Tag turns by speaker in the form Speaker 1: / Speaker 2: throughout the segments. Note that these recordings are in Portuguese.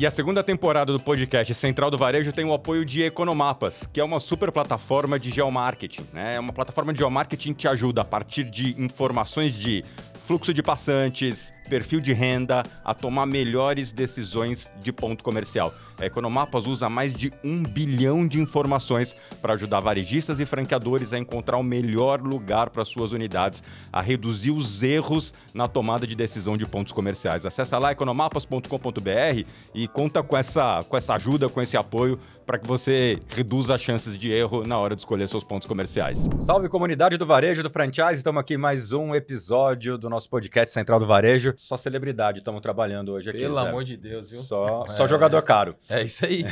Speaker 1: E a segunda temporada do podcast Central do Varejo tem o apoio de Economapas, que é uma super plataforma de geomarketing. Né? É uma plataforma de geomarketing que te ajuda a partir de informações de fluxo de passantes, perfil de renda, a tomar melhores decisões de ponto comercial. A Economapas usa mais de um bilhão de informações para ajudar varejistas e franqueadores a encontrar o melhor lugar para suas unidades, a reduzir os erros na tomada de decisão de pontos comerciais. Acesse lá economapas.com.br e conta com essa, com essa ajuda, com esse apoio, para que você reduza as chances de erro na hora de escolher seus pontos comerciais. Salve comunidade do varejo, do franchise, estamos aqui em mais um episódio do nosso podcast Central do Varejo. Só celebridade estamos trabalhando hoje aqui. Pelo amor de Deus, viu? Só, é, só jogador caro. É isso aí.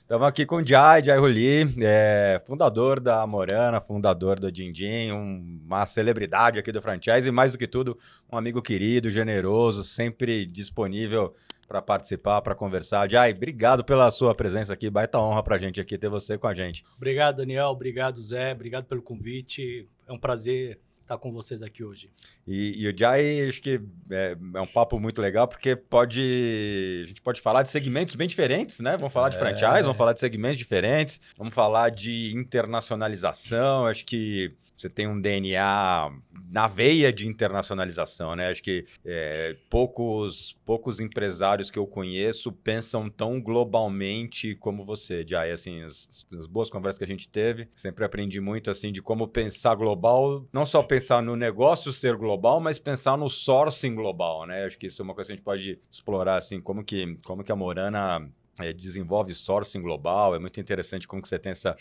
Speaker 1: Estamos aqui com o Jai, Jai Ruli, é, fundador da Morana, fundador do Dindim, uma celebridade aqui do franchise e mais do que tudo, um amigo querido, generoso, sempre disponível para participar, para conversar. Jai, obrigado pela sua presença aqui. Baita honra para a gente aqui ter você com a gente.
Speaker 2: Obrigado, Daniel. Obrigado, Zé. Obrigado pelo convite. É um prazer estar tá com vocês aqui hoje.
Speaker 1: E, e o Jai, acho que é, é, um papo muito legal, porque pode. A gente pode falar de segmentos bem diferentes, né? Vamos falar é. de franchise, vamos falar de segmentos diferentes, vamos falar de internacionalização. Acho que você tem um DNA na veia de internacionalização, né? Acho que é, poucos, poucos empresários que eu conheço pensam tão globalmente como você, Jai. Assim, as, as, boas conversas que a gente teve, sempre aprendi muito assim de como pensar global, não só pensar no negócio ser global, mas pensar no sourcing global, né? Acho que isso é uma coisa que a gente pode explorar assim, como que, como que a Morana é, desenvolve sourcing global. É muito interessante como que você tem essa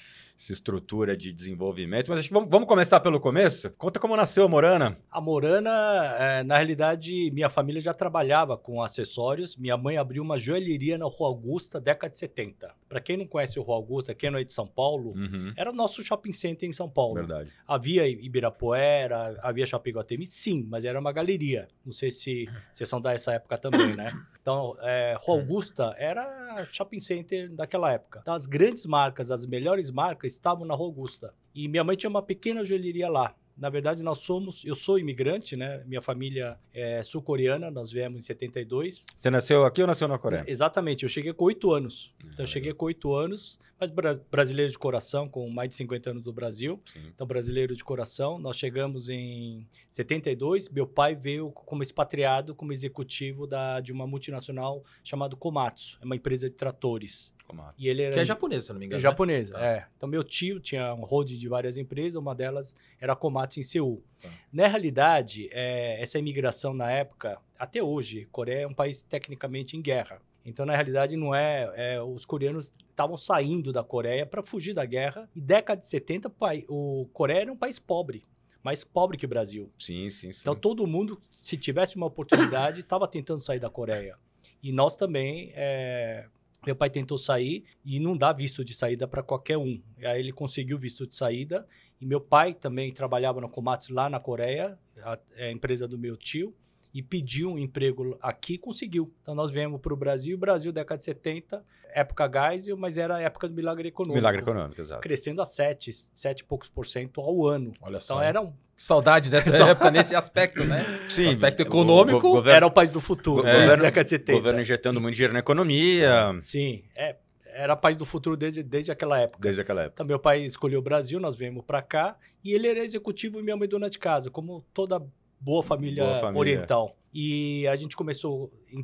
Speaker 1: essa estrutura de desenvolvimento. Mas acho que vamos, vamos começar pelo começo. Conta como nasceu a Morana.
Speaker 2: A Morana, é, na realidade, minha família já trabalhava com acessórios. Minha mãe abriu uma joalheria na Rua Augusta, década de 70. Para quem não conhece o Rua Augusta, quem não é de São Paulo, uhum. era o nosso shopping center em São Paulo. Verdade. Havia Ibirapuera, havia Chapiguatemi, sim, mas era uma galeria. Não sei se vocês são dessa época também, né? Então, é, Rua Augusta era shopping center daquela época. Então, as grandes marcas, as melhores marcas estavam na Rua Augusta. E minha mãe tinha uma pequena joalheria lá. Na verdade, nós somos. Eu sou imigrante, né? Minha família é sul-coreana, nós viemos em 72. Você nasceu aqui ou nasceu na Coreia? Exatamente, eu cheguei com oito anos. Ah, então, eu cheguei com oito anos, mas bra brasileiro de coração, com mais de 50 anos do Brasil. Sim. Então, brasileiro de coração. Nós chegamos em 72. Meu pai veio como expatriado, como executivo da, de uma multinacional chamada Komatsu, é uma empresa de tratores.
Speaker 3: E ele era... Que é japonesa, se não me engano. É
Speaker 2: japonesa, tá. é. Então, meu tio tinha um road de várias empresas, uma delas era a Komatsu em Seul. Tá. Na realidade, é, essa imigração na época, até hoje, Coreia é um país tecnicamente em guerra. Então, na realidade, não é. é os coreanos estavam saindo da Coreia para fugir da guerra. E década de 70, o Coreia era um país pobre. Mais pobre que o Brasil. Sim, sim, sim. Então, todo mundo, se tivesse uma oportunidade, estava tentando sair da Coreia. E nós também é, meu pai tentou sair e não dá visto de saída para qualquer um. Aí ele conseguiu visto de saída. E meu pai também trabalhava no Komatsu lá na Coreia, a, é a empresa do meu tio e pediu um emprego aqui conseguiu. Então nós viemos para o Brasil, Brasil, década de 70, época Geisel, mas era a época do milagre econômico. Milagre econômico, exato. Crescendo a 7, 7 e poucos por cento ao ano. Olha então, só. Então era um... Saudade dessa época nesse aspecto, né? Sim. Aspecto econômico. O, governo... Era o país do futuro, é. governo, década de 70. Governo
Speaker 1: injetando muito dinheiro na economia. Sim,
Speaker 2: é, era país do futuro desde, desde aquela época. Desde aquela época. Então, meu pai escolheu o Brasil, nós viemos para cá, e ele era executivo e minha mãe dona de casa, como toda boa família, boa família. oriental. E a gente começou a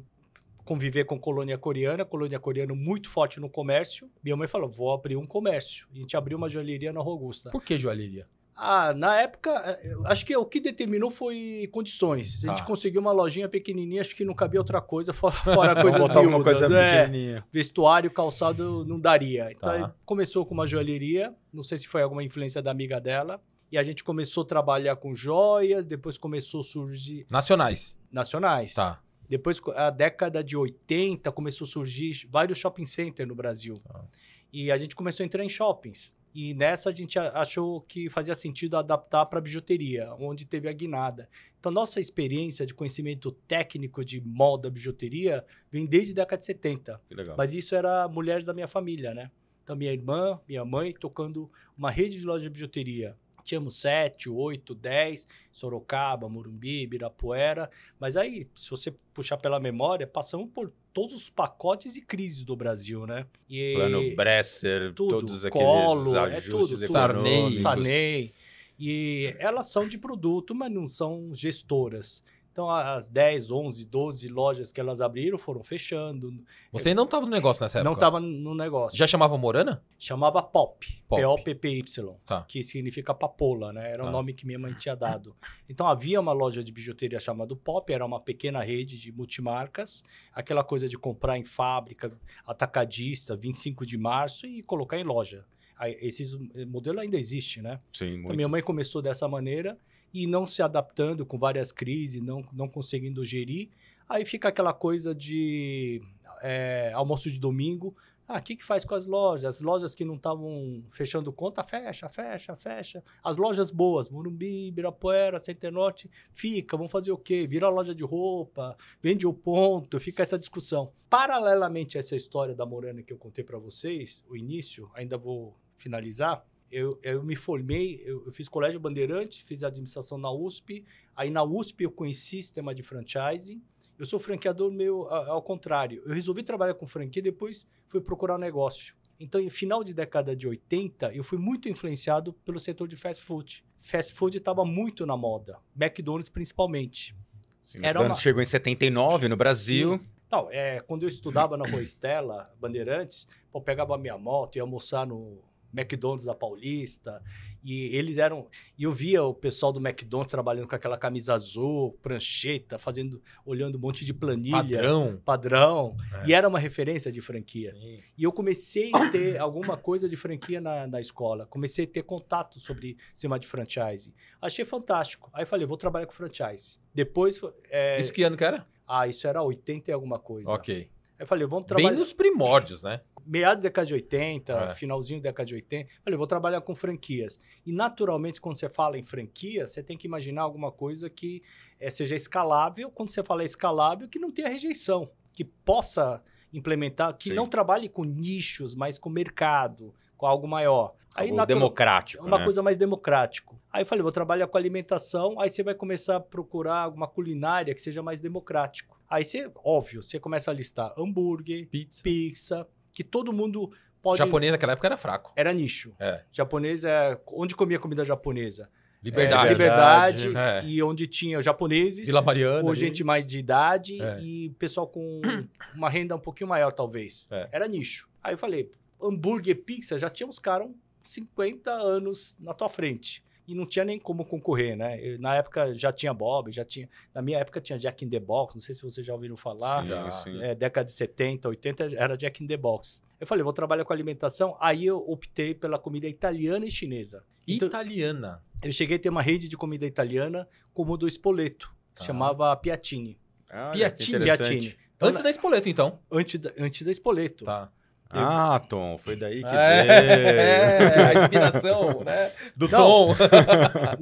Speaker 2: conviver com colônia coreana, colônia coreana muito forte no comércio. Minha mãe falou: vou abrir um comércio. A gente abriu uma joalheria na Rua Augusta. Por
Speaker 3: que joalheria?
Speaker 2: Ah, na época, eh, acho que o que determinou foi condições. A gente ah. conseguiu uma lojinha pequenininha, acho que não cabia outra coisa, fora, fora coisas botar miúdas, uma coisa né? pequenininha. Vestuário, calçado, não daria. Então, tá. começou com uma joalheria, não sei se foi alguma influência da amiga dela. E a gente começou a trabalhar com joias, depois começou a surgir.
Speaker 3: Nacionais. Nacionais. Tá. Depois, a
Speaker 2: década de 80, começou a surgir vários shopping centers no Brasil. Tá. E a gente começou a entrar em shoppings. E nessa a gente achou que fazia sentido adaptar para bijuteria, onde teve a guinada. Então, nossa experiência de conhecimento técnico de moda, bijuteria, vem desde a década de 70. Que legal. Mas isso era mulheres da minha família, né? Então, minha irmã, minha mãe, tocando uma rede de loja de bijuteria. Tínhamos 7, 8, 10, Sorocaba, Morumbi, Ibirapuera. Mas aí, se você puxar pela memória, passamos por todos os pacotes e crises do Brasil, né? E Plano
Speaker 1: Bresser, tudo, todos aqueles colo, é ajustes é tudo, econômicos. Sarney.
Speaker 2: E elas são de produto, mas não são gestoras. Então, as 10, 11, 12 lojas que elas abriram foram fechando. Você não estava no negócio nessa época? Não estava no negócio. Já
Speaker 3: chamava Morana?
Speaker 2: Chamava POP. P-O-P-P-Y. Tá. Que significa papola, né? Era tá. o nome que minha mãe tinha dado. Então, havia uma loja de bijuteria chamada POP, era uma pequena rede de multimarcas. Aquela coisa de comprar em fábrica, atacadista, 25 de março e colocar em loja. Esse eh, modelo ainda existe, né? Sim, muito. Então, minha mãe começou dessa maneira e não se adaptando com várias crises, não, não conseguindo gerir. Aí fica aquela coisa de é, almoço de domingo. Ah, o que, que faz com as lojas? As lojas que não estavam fechando conta, fecha, fecha, fecha. As lojas boas, Morumbi, Ibirapuera, Norte, fica, vão fazer o quê? Vira loja de roupa, vende o ponto, fica essa discussão. Paralelamente a essa história da Morana que eu contei para vocês, o início, ainda vou finalizar, eu, eu me formei, eu, eu, fiz colégio bandeirante, fiz administração na USP. Aí na USP eu conheci sistema de franchising. Eu sou franqueador meu ao contrário. Eu resolvi trabalhar com franquia depois fui procurar um negócio. Então, no final de década de 80, eu fui muito influenciado pelo setor de fast food. Fast food estava muito na moda, McDonald's principalmente. Sim, Era uma... chegou
Speaker 1: em 79 no Brasil. Sim.
Speaker 2: Não, é, quando eu estudava na Rua Estela, Bandeirantes, eu pegava minha moto e almoçar no, McDonald's da Paulista, e eles eram. E eu via o pessoal do McDonald's trabalhando com aquela camisa azul, prancheta, fazendo, olhando um monte de planilha. Padrão. Padrão. É. E era uma referência de franquia. Sim. E eu comecei a ter alguma coisa de franquia na, na escola. Comecei a ter contato sobre cima de franchise. Achei fantástico. Aí falei, vou trabalhar com franchise. Depois. É... Isso que ano que era? Ah, isso era 80 e alguma coisa. Ok. Aí falei, vamos trabalhar. Bem nos primórdios, né? meados da década de 80, é. finalzinho da década de 80, falei, vou trabalhar com franquias. E naturalmente, quando você fala em franquia, você tem que imaginar alguma coisa que é, seja escalável, quando você fala escalável, que não tenha rejeição, que possa implementar, que Sim. não trabalhe com nichos, mas com mercado, com algo maior. Aí, democrático. Uma né? coisa mais democrático. Aí eu falei, vou trabalhar com alimentação, aí você vai começar a procurar alguma culinária que seja mais democrático. Aí você, óbvio, você começa a listar hambúrguer, pizza, pizza que todo mundo pode. Japonês naquela época era fraco. Era nicho. É. Japonês é onde comia comida japonesa. Liberdade. É, liberdade é. e onde tinha japoneses, Vila Mariana, ou ali. gente mais de idade é. e pessoal com uma renda um pouquinho maior, talvez. É. Era nicho. Aí eu falei, hambúrguer pizza, já tinha uns caras 50 anos na tua frente e não tinha nem como concorrer, né? Eu, na época já tinha Bob, já tinha. Na minha época tinha Jack in the Box, não sei se vocês já ouviram falar. Sim, já, sim. É, década de 70, 80 era Jack in the Box. Eu falei, vou trabalhar com alimentação. Aí eu optei pela comida italiana e chinesa. Então, italiana? eu cheguei a ter uma rede de comida italiana como do Spoleto, tá. chamava Piatini. Ah, Piatini. Piatini. Então, antes da Spoleto, então? Antes da, antes da Espoleto. Tá. Ah, Tom, foi daí que é, veio. É, a inspiração, né? Do não, Tom.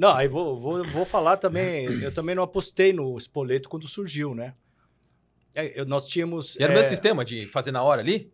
Speaker 2: não, aí vou, vou, vou falar também. Eu também não apostei no Spoleto quando surgiu, né? É, eu, nós tínhamos.
Speaker 3: E era é... o mesmo sistema de
Speaker 2: fazer na hora ali?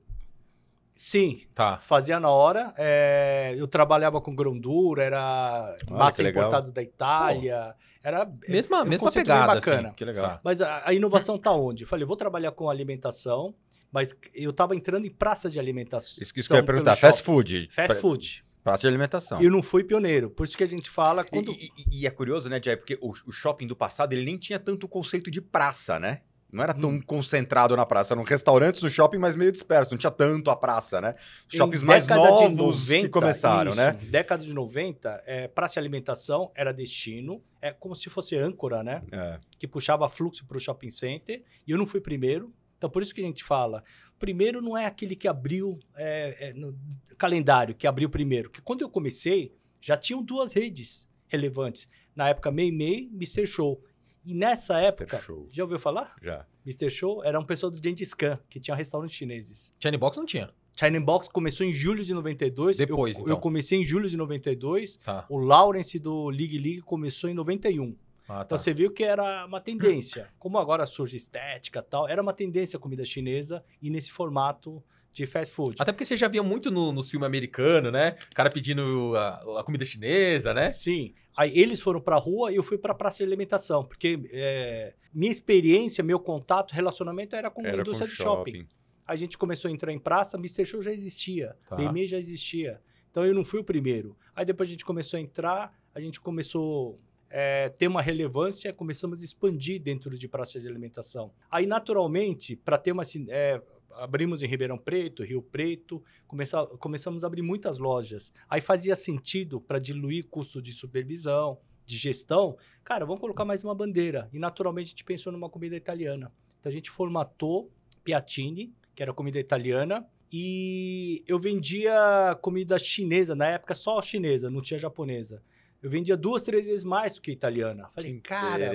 Speaker 3: Sim. Tá.
Speaker 2: Fazia na hora. É, eu trabalhava com grão duro, era massa importada da Itália. Pô. Era é, mesma, mesma pegada, assim, bacana. Assim, que legal. Mas a, a inovação tá onde? Eu falei, vou trabalhar com alimentação, mas eu tava entrando em praça de alimentação. Isso que eu ia perguntar, fast food. Fast food.
Speaker 1: Praça de alimentação. Eu não fui pioneiro, por isso que a gente fala quando... E, e, e é curioso, né, Jay, porque o, o, shopping do passado, ele nem tinha tanto conceito de praça, né? Não era tão hum. concentrado na praça, eram restaurantes no shopping, mas meio disperso, não tinha tanto a praça, né? Shoppings mais novos 90, que começaram, isso, né?
Speaker 2: Década de 90, é, praça de alimentação era destino, é como se fosse âncora, né? É. Que puxava fluxo para o shopping center, e eu não fui primeiro, então, por isso que a gente fala, primeiro não é aquele que abriu é, é, no calendário, que abriu primeiro. Que quando eu comecei, já tinham duas redes relevantes. Na época, Meimei, Mr. Show. E nessa época, já ouviu falar? Já. Mr. Show era um pessoal do Gengis Khan, que tinha restaurantes chineses. China Box não tinha. China Box começou em julho de 92. Depois, eu, então. Eu comecei em julho de 92. Tá. O Lawrence do League League começou em 91. Ah, então, tá. Então você viu que era uma tendência. Como agora surge estética tal, era uma tendência a comida
Speaker 3: chinesa e nesse formato de fast food. Até porque você já via muito no, no filme americano, né? O cara pedindo a, a comida chinesa, né? Sim. Aí eles foram para rua e eu fui para
Speaker 2: praça de alimentação, porque é, minha experiência, meu contato, relacionamento era com era a indústria de shopping. shopping. A gente começou a entrar em praça, Mr. Show já existia, tá. BME já existia. Então eu não fui o primeiro. Aí depois a gente começou a entrar, a gente começou é, ter uma relevância, começamos a expandir dentro de praças de alimentação. Aí, naturalmente, para ter uma. É, abrimos em Ribeirão Preto, Rio Preto, começa, começamos a abrir muitas lojas. Aí fazia sentido para diluir custo de supervisão, de gestão. Cara, vamos colocar mais uma bandeira. E naturalmente a gente pensou numa comida italiana. Então a gente formatou Piatini, que era comida italiana, e eu vendia comida chinesa, na época só chinesa, não tinha japonesa. Eu vendia duas, três vezes mais do que a italiana. Falei, que cara,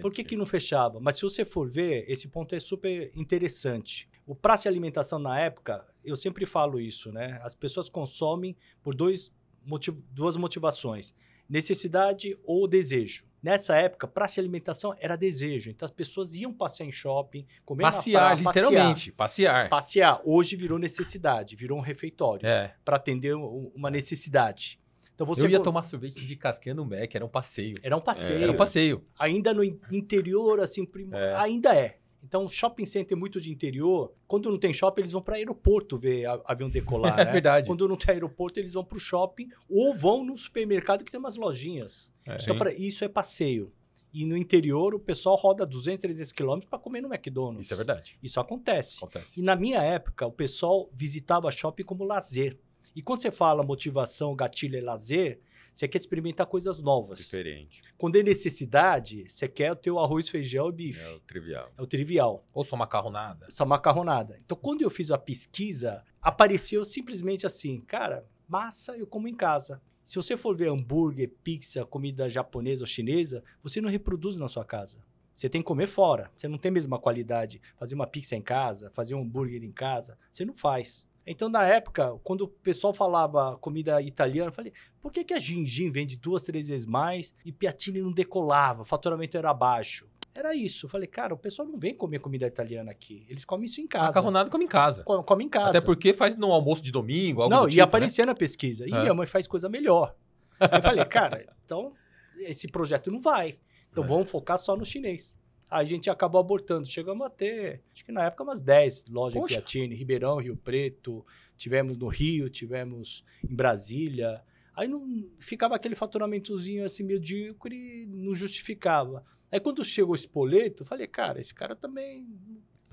Speaker 2: por que, que não fechava? Mas se você for ver, esse ponto é super interessante. O praça de alimentação na época, eu sempre falo isso, né? As pessoas consomem por dois motiv duas motivações: necessidade ou desejo. Nessa época, praça de alimentação era desejo. Então as pessoas iam passear em shopping, comer passear, praia, literalmente, passear. passear. Passear. Hoje virou necessidade, virou um refeitório é. para atender uma necessidade. Então você eu ia tomar
Speaker 3: sorvete de casquinha no Mac, era um passeio. Era um passeio. É. Era um passeio.
Speaker 2: Ainda no interior, assim, prim... é. ainda é. Então, shopping center muito de interior, quando não tem shopping, eles vão para aeroporto ver avião decolar. é né? verdade. Quando não tem aeroporto, eles vão para o shopping ou vão no supermercado que tem umas lojinhas. É. Então, pra... isso é passeio. E no interior, o pessoal roda 200, 300 quilômetros para comer no McDonald's. Isso é verdade. Isso acontece. acontece. E na minha época, o pessoal visitava shopping como lazer. E quando você fala motivação, gatilho e lazer, você quer experimentar coisas novas. Diferente. Quando é necessidade, você quer o teu arroz, feijão e bife. É o trivial. É o trivial. Ou só macarronada. Só macarronada. Então, quando eu fiz a pesquisa, apareceu simplesmente assim, cara, massa eu como em casa. Se você for ver hambúrguer, pizza, comida japonesa ou chinesa, você não reproduz na sua casa. Você tem que comer fora. Você não tem a mesma qualidade. Fazer uma pizza em casa, fazer um hambúrguer em casa, você não faz. Então, na época, quando o pessoal falava comida italiana, eu falei, por que, que a Gingin vende duas, três vezes mais e Piatini não decolava, o faturamento era baixo? Era isso. Eu falei, cara, o pessoal não vem comer comida italiana aqui. Eles comem isso em casa. Macarronada
Speaker 3: come em casa. Come, come em casa. Até porque faz no almoço de domingo, algo Não, do tipo, e né? aparecia né? na pesquisa. E é. minha
Speaker 2: mãe faz coisa melhor.
Speaker 3: Eu falei, cara,
Speaker 2: então esse projeto não vai. Então é. vamos focar só no chinês a gente acabou abortando. Chegamos a ter, acho que na época, umas 10 lojas Poxa. em Piatini, Ribeirão, Rio Preto, tivemos no Rio, tivemos em Brasília. Aí não ficava aquele faturamentozinho assim medíocre, não justificava. Aí quando chegou esse poleto, eu falei, cara, esse cara também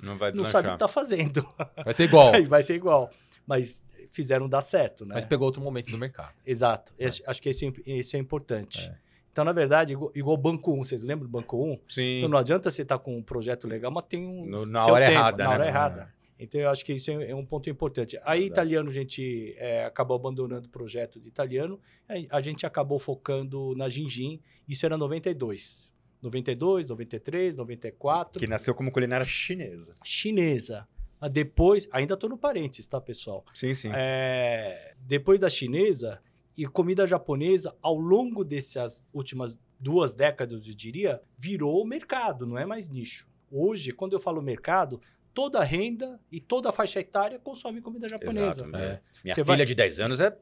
Speaker 1: não, vai não sabe
Speaker 2: o que tá fazendo. Vai ser igual. Aí vai ser igual. Mas fizeram dar certo, né? Mas pegou outro momento do mercado. Exato. É. Acho que esse, é esse é importante. É. Então, na verdade, igual, igual Banco 1, vocês lembram do Banco 1? Sim. Então, não adianta você estar tá com um projeto legal, mas tem um. No, na hora tempo, errada. Na né? hora errada. É. Então, eu acho que isso é, é um ponto importante. Aí, verdade. italiano, a gente é, acabou abandonando o projeto de italiano, a gente acabou focando na Gingin, isso era 92. 92, 93, 94.
Speaker 1: Que nasceu como culinária chinesa. Chinesa.
Speaker 2: Depois, ainda estou no parênteses, tá, pessoal? Sim, sim. É, depois da chinesa, e comida japonesa, ao longo dessas últimas duas décadas, eu diria, virou mercado, não é mais nicho. Hoje, quando eu falo mercado, toda a renda e toda a faixa etária consome comida japonesa. Exato,
Speaker 1: né? Minha Cê filha vai... de 10 anos é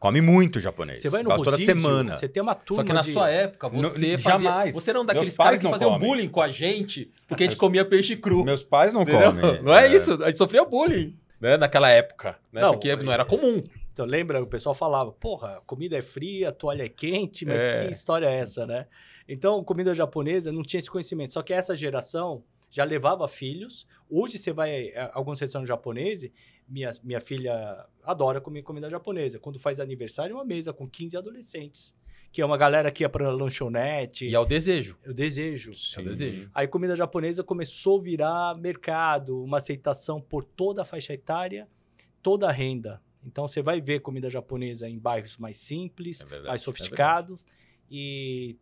Speaker 1: come muito japonês. Você vai no rodízio, toda semana. Você tem uma turma Só que na de... sua época, você não, fazia, jamais. Você não daqueles caras que faziam
Speaker 3: bullying com a gente, porque a gente comia peixe cru. Meus pais não comem. Não é, é, isso, a gente sofria bullying, né, naquela época, né? Não, porque não é. era comum. Então, lembra, o pessoal
Speaker 2: falava, porra, comida é fria, toalha é quente, mas é. que história é essa, né? Então, comida japonesa não tinha esse conhecimento. Só que essa geração já levava filhos. Hoje você vai a eh, alguns restaurantes japoneses, minha, minha filha adora comer comida japonesa. Quando faz aniversário, uma mesa com 15 adolescentes. Que é uma galera que ia pra lanchonete. E é o desejo. É o desejo.
Speaker 3: Sim. É o desejo.
Speaker 2: Aí comida japonesa começou a virar mercado, uma aceitação por toda a faixa etária, toda a renda. Então você vai ver comida japonesa em bairros mais simples, é verdade, mais é sofisticados é e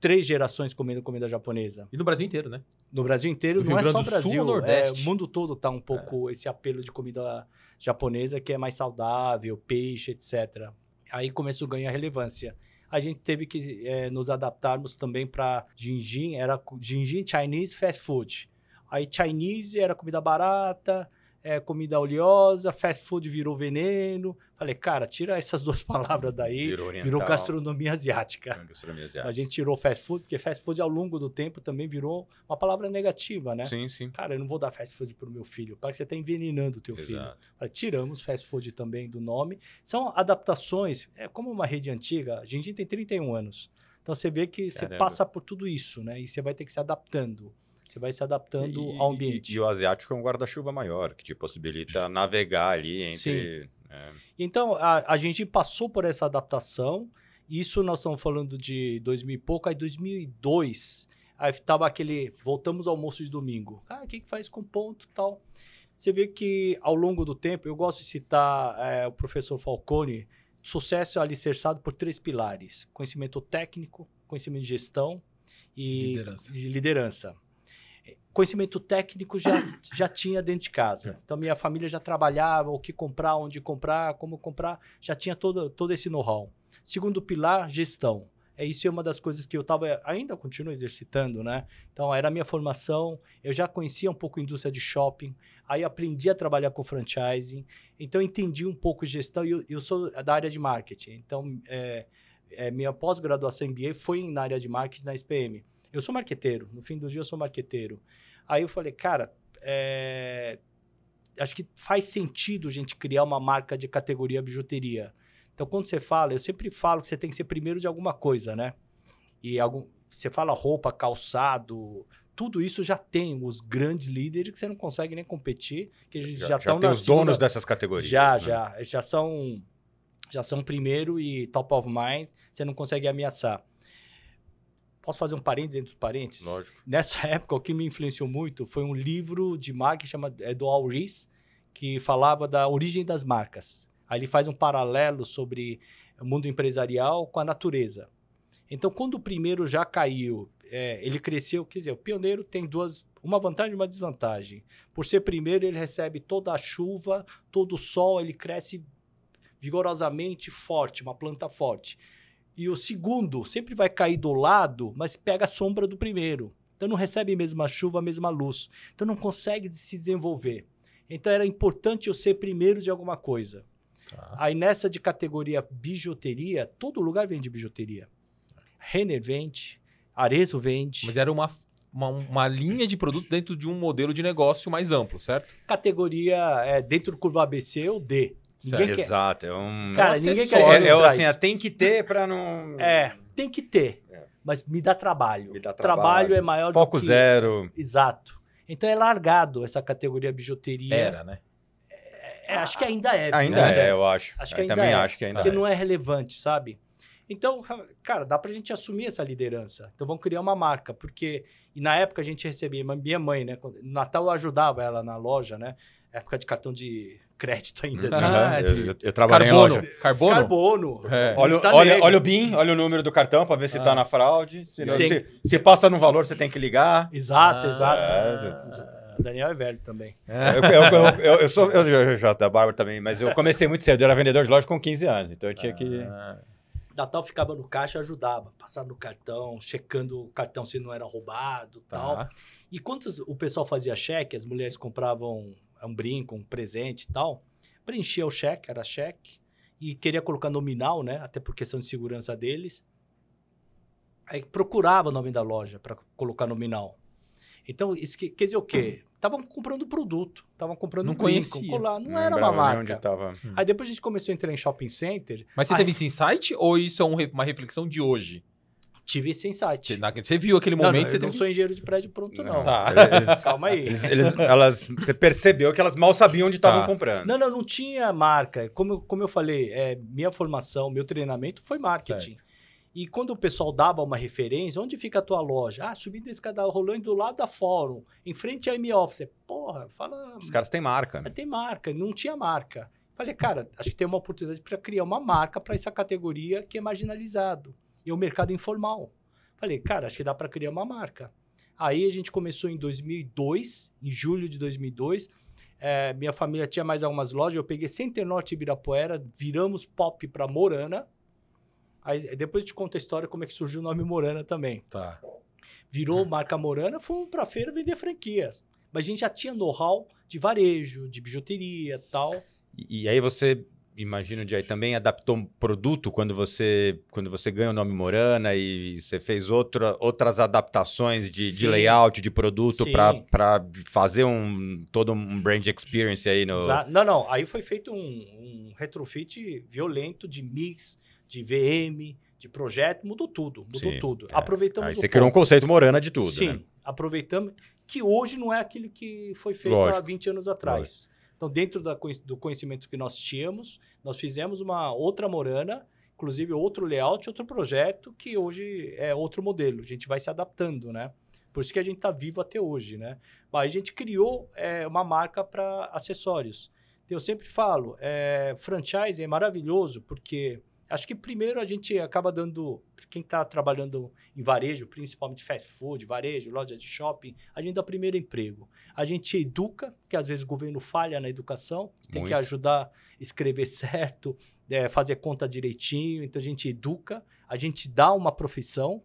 Speaker 2: três gerações comendo comida japonesa.
Speaker 3: E no Brasil inteiro, né? No Brasil inteiro, no não é só Brasil, Sul, é, o
Speaker 2: mundo todo tá um pouco é. esse apelo de comida japonesa que é mais saudável, peixe, etc. Aí começou a ganhar relevância a gente teve que é, nos adaptarmos também para Jinjin, era Jinjin Chinese Fast Food. Aí Chinese era comida barata, é, comida oleosa, fast food virou veneno. Falei, cara, tira essas duas palavras daí, virou, oriental, virou gastronomia, asiática.
Speaker 1: gastronomia asiática. A
Speaker 2: gente tirou fast food, porque fast food ao longo do tempo também virou uma palavra negativa, né? Sim, sim. Cara, eu não vou dar fast food pro meu filho, para que você está envenenando o teu Exato. filho. Falei, tiramos fast food também do nome. São adaptações, é como uma rede antiga, a gente tem 31 anos. Então você vê que Caramba. você passa por tudo isso, né? E você vai ter que se adaptando. Você vai se adaptando e, ao ambiente. E,
Speaker 1: e, o asiático é um guarda-chuva maior, que te possibilita navegar ali entre. É...
Speaker 2: Então, a, a gente passou por essa adaptação. Isso nós estamos falando de 2000 e pouco, aí 2002. Aí tava aquele. Voltamos ao almoço de domingo. Ah, o que, que faz com ponto tal? Você vê que ao longo do tempo, eu gosto de citar é, o professor Falcone, sucesso é alicerçado por três pilares: conhecimento técnico, conhecimento de gestão e liderança. De liderança conhecimento técnico já, já tinha dentro de casa. É. Então, minha família já trabalhava, o que comprar, onde comprar, como comprar, já tinha todo, todo esse know-how. Segundo pilar, gestão. É isso é uma das coisas que eu estava ainda continuo exercitando, né? Então era a minha formação, eu já conhecia um pouco a indústria de shopping, aí aprendi a trabalhar com franchising, então entendi um pouco gestão e eu, eu sou da área de marketing, então é, é, minha pós-graduação MBA foi na área de marketing na SPM. Eu sou marqueteiro, no fim do dia eu sou marqueteiro. Aí eu falei, cara, é... acho que faz sentido a gente criar uma marca de categoria bijuteria. Então, quando você fala, eu sempre falo que você tem que ser primeiro de alguma coisa, né? E algum... você fala roupa, calçado, tudo isso já tem os grandes líderes que você não consegue nem competir, que eles já, estão na tem os segunda... donos dessas categorias. Já, né? já, já são já são primeiro e top of mind, você não consegue ameaçar. Posso fazer um parênteses entre dos parênteses? Lógico. Nessa época, o que me influenciou muito foi um livro de marca chamado, é, do Al Reese, que falava da origem das marcas. Aí ele faz um paralelo sobre o mundo empresarial com a natureza. Então, quando o primeiro já caiu, é, ele cresceu, quer dizer, o pioneiro tem duas, uma vantagem e uma desvantagem. Por ser primeiro, ele recebe toda a chuva, todo o sol, ele cresce vigorosamente forte, uma planta forte e o segundo sempre vai cair do lado, mas pega a sombra do primeiro. Então não recebe a mesma chuva, a mesma luz. Então não consegue se desenvolver. Então era importante eu ser primeiro de alguma coisa. Tá. Aí nessa de categoria
Speaker 3: bijuteria, todo lugar vende bijuteria. Renner vende, Arezo vende. Mas era uma, uma, uma linha de produto dentro de um modelo de negócio mais amplo, certo? Categoria é, dentro do curva ABC ou D. Ninguém quer...
Speaker 1: Exato, é um. Cara, ninguém é quer. É, é eu, assim, é, tem
Speaker 2: que ter para não. É, tem que ter. É. Mas me dá trabalho. Me dá
Speaker 1: trabalho. trabalho é maior Foco do que. Foco zero.
Speaker 2: Exato. Então é largado essa categoria bijuteria. Era, né? É, acho que ainda é. Ainda né? é, eu acho. acho que eu também acho que ainda porque é. Porque não é relevante, sabe? Então, cara, dá pra gente assumir essa liderança. Então vamos criar uma marca, porque e na época a gente recebia, minha mãe, né, no Natal eu ajudava ela na loja, né? Época de cartão de crédito ainda. Ah, de... eu, eu, trabalhei carbono. em loja. Carbono? Carbono. É. Olha, é. olha, olha, o
Speaker 1: BIM, olha o número do cartão para ver se está ah. na fraude. Se, não, tem... se, se, passa no valor, você tem que ligar. Exato, ah, exato. É...
Speaker 2: é, é. Ah, Daniel é
Speaker 1: velho também. Eu, eu, eu sou eu, já da Bárbara também, mas eu comecei muito cedo. Eu era vendedor de loja com 15 anos, então eu tinha que... Ah.
Speaker 2: Natal ficava no caixa, ajudava, passava no cartão, checando o cartão se não era roubado, tal. Tá. E quantos o pessoal fazia cheque, as mulheres compravam é um brinco, um presente e tal. Preenchia o cheque, era cheque, e queria colocar nominal, né? Até por questão de segurança deles. Aí procurava o nome da loja para colocar nominal. Então, isso que, quer dizer o quê? Estavam comprando produto, estavam comprando não conhecia. colar, não, não era uma marca. Onde tava. Aí depois a gente começou a entrar em shopping center. Mas você aí... teve
Speaker 3: esse insight ou isso é um, uma reflexão de hoje? Tive esse insight. Você, você viu aquele
Speaker 1: momento? Não, não, você eu não sou
Speaker 2: engenheiro de prédio pronto, não. não. Tá. Eles, Calma aí. Eles, eles,
Speaker 1: elas, você percebeu que elas mal sabiam onde estavam tá. comprando. Não,
Speaker 2: não, não tinha marca. Como, como eu falei, é, minha formação, meu treinamento foi marketing. Certo. E quando o pessoal dava uma referência, onde fica a tua loja? Ah, subindo a escada rolando do lado da Fórum, em frente à M-Office. Porra, fala... Os caras
Speaker 1: têm marca, né?
Speaker 2: Tem marca, não tinha marca. Falei, cara, acho que tem uma oportunidade para criar uma marca para essa categoria que é marginalizado e o mercado informal. Falei, cara, acho que dá para criar uma marca. Aí a gente começou em 2002, em julho de 2002. É, minha família tinha mais algumas lojas. Eu peguei Center Norte e Ibirapuera, viramos pop para Morana. Aí, depois eu te conto a história como é que surgiu o nome Morana também. Tá. Virou marca Morana, fomos para feira vender franquias. Mas a gente já tinha know-how de varejo, de bijuteria tal.
Speaker 1: E, e aí você imagino, aí também adaptou um produto quando você, quando você ganha o nome Morana e você fez outra, outras adaptações de, de layout, de produto para fazer um, todo um brand experience aí no...
Speaker 2: Não, não. Aí foi feito um, um retrofit violento de mix, de VM, de projeto, mudou tudo, mudou Sim, tudo. É. Aproveitamos Aí você criou um conceito morana de tudo, Sim, né? aproveitamos, que hoje não é aquilo que foi feito Lógico. há 20 anos atrás. Lógico. Então, dentro da, do conhecimento que nós tínhamos, nós fizemos uma outra morana, inclusive outro layout, outro projeto, que hoje é outro modelo. A gente vai se adaptando, né? Por isso que a gente está vivo até hoje, né? Mas a gente criou é, uma marca para acessórios. Eu sempre falo, é, franchise é maravilhoso porque Acho que primeiro a gente acaba dando. Quem está trabalhando em varejo, principalmente fast food, varejo, loja de shopping, a gente dá primeiro emprego. A gente educa, que às vezes o governo falha na educação, tem Muito. que ajudar a escrever certo, é, fazer conta direitinho. Então a gente educa, a gente dá uma profissão.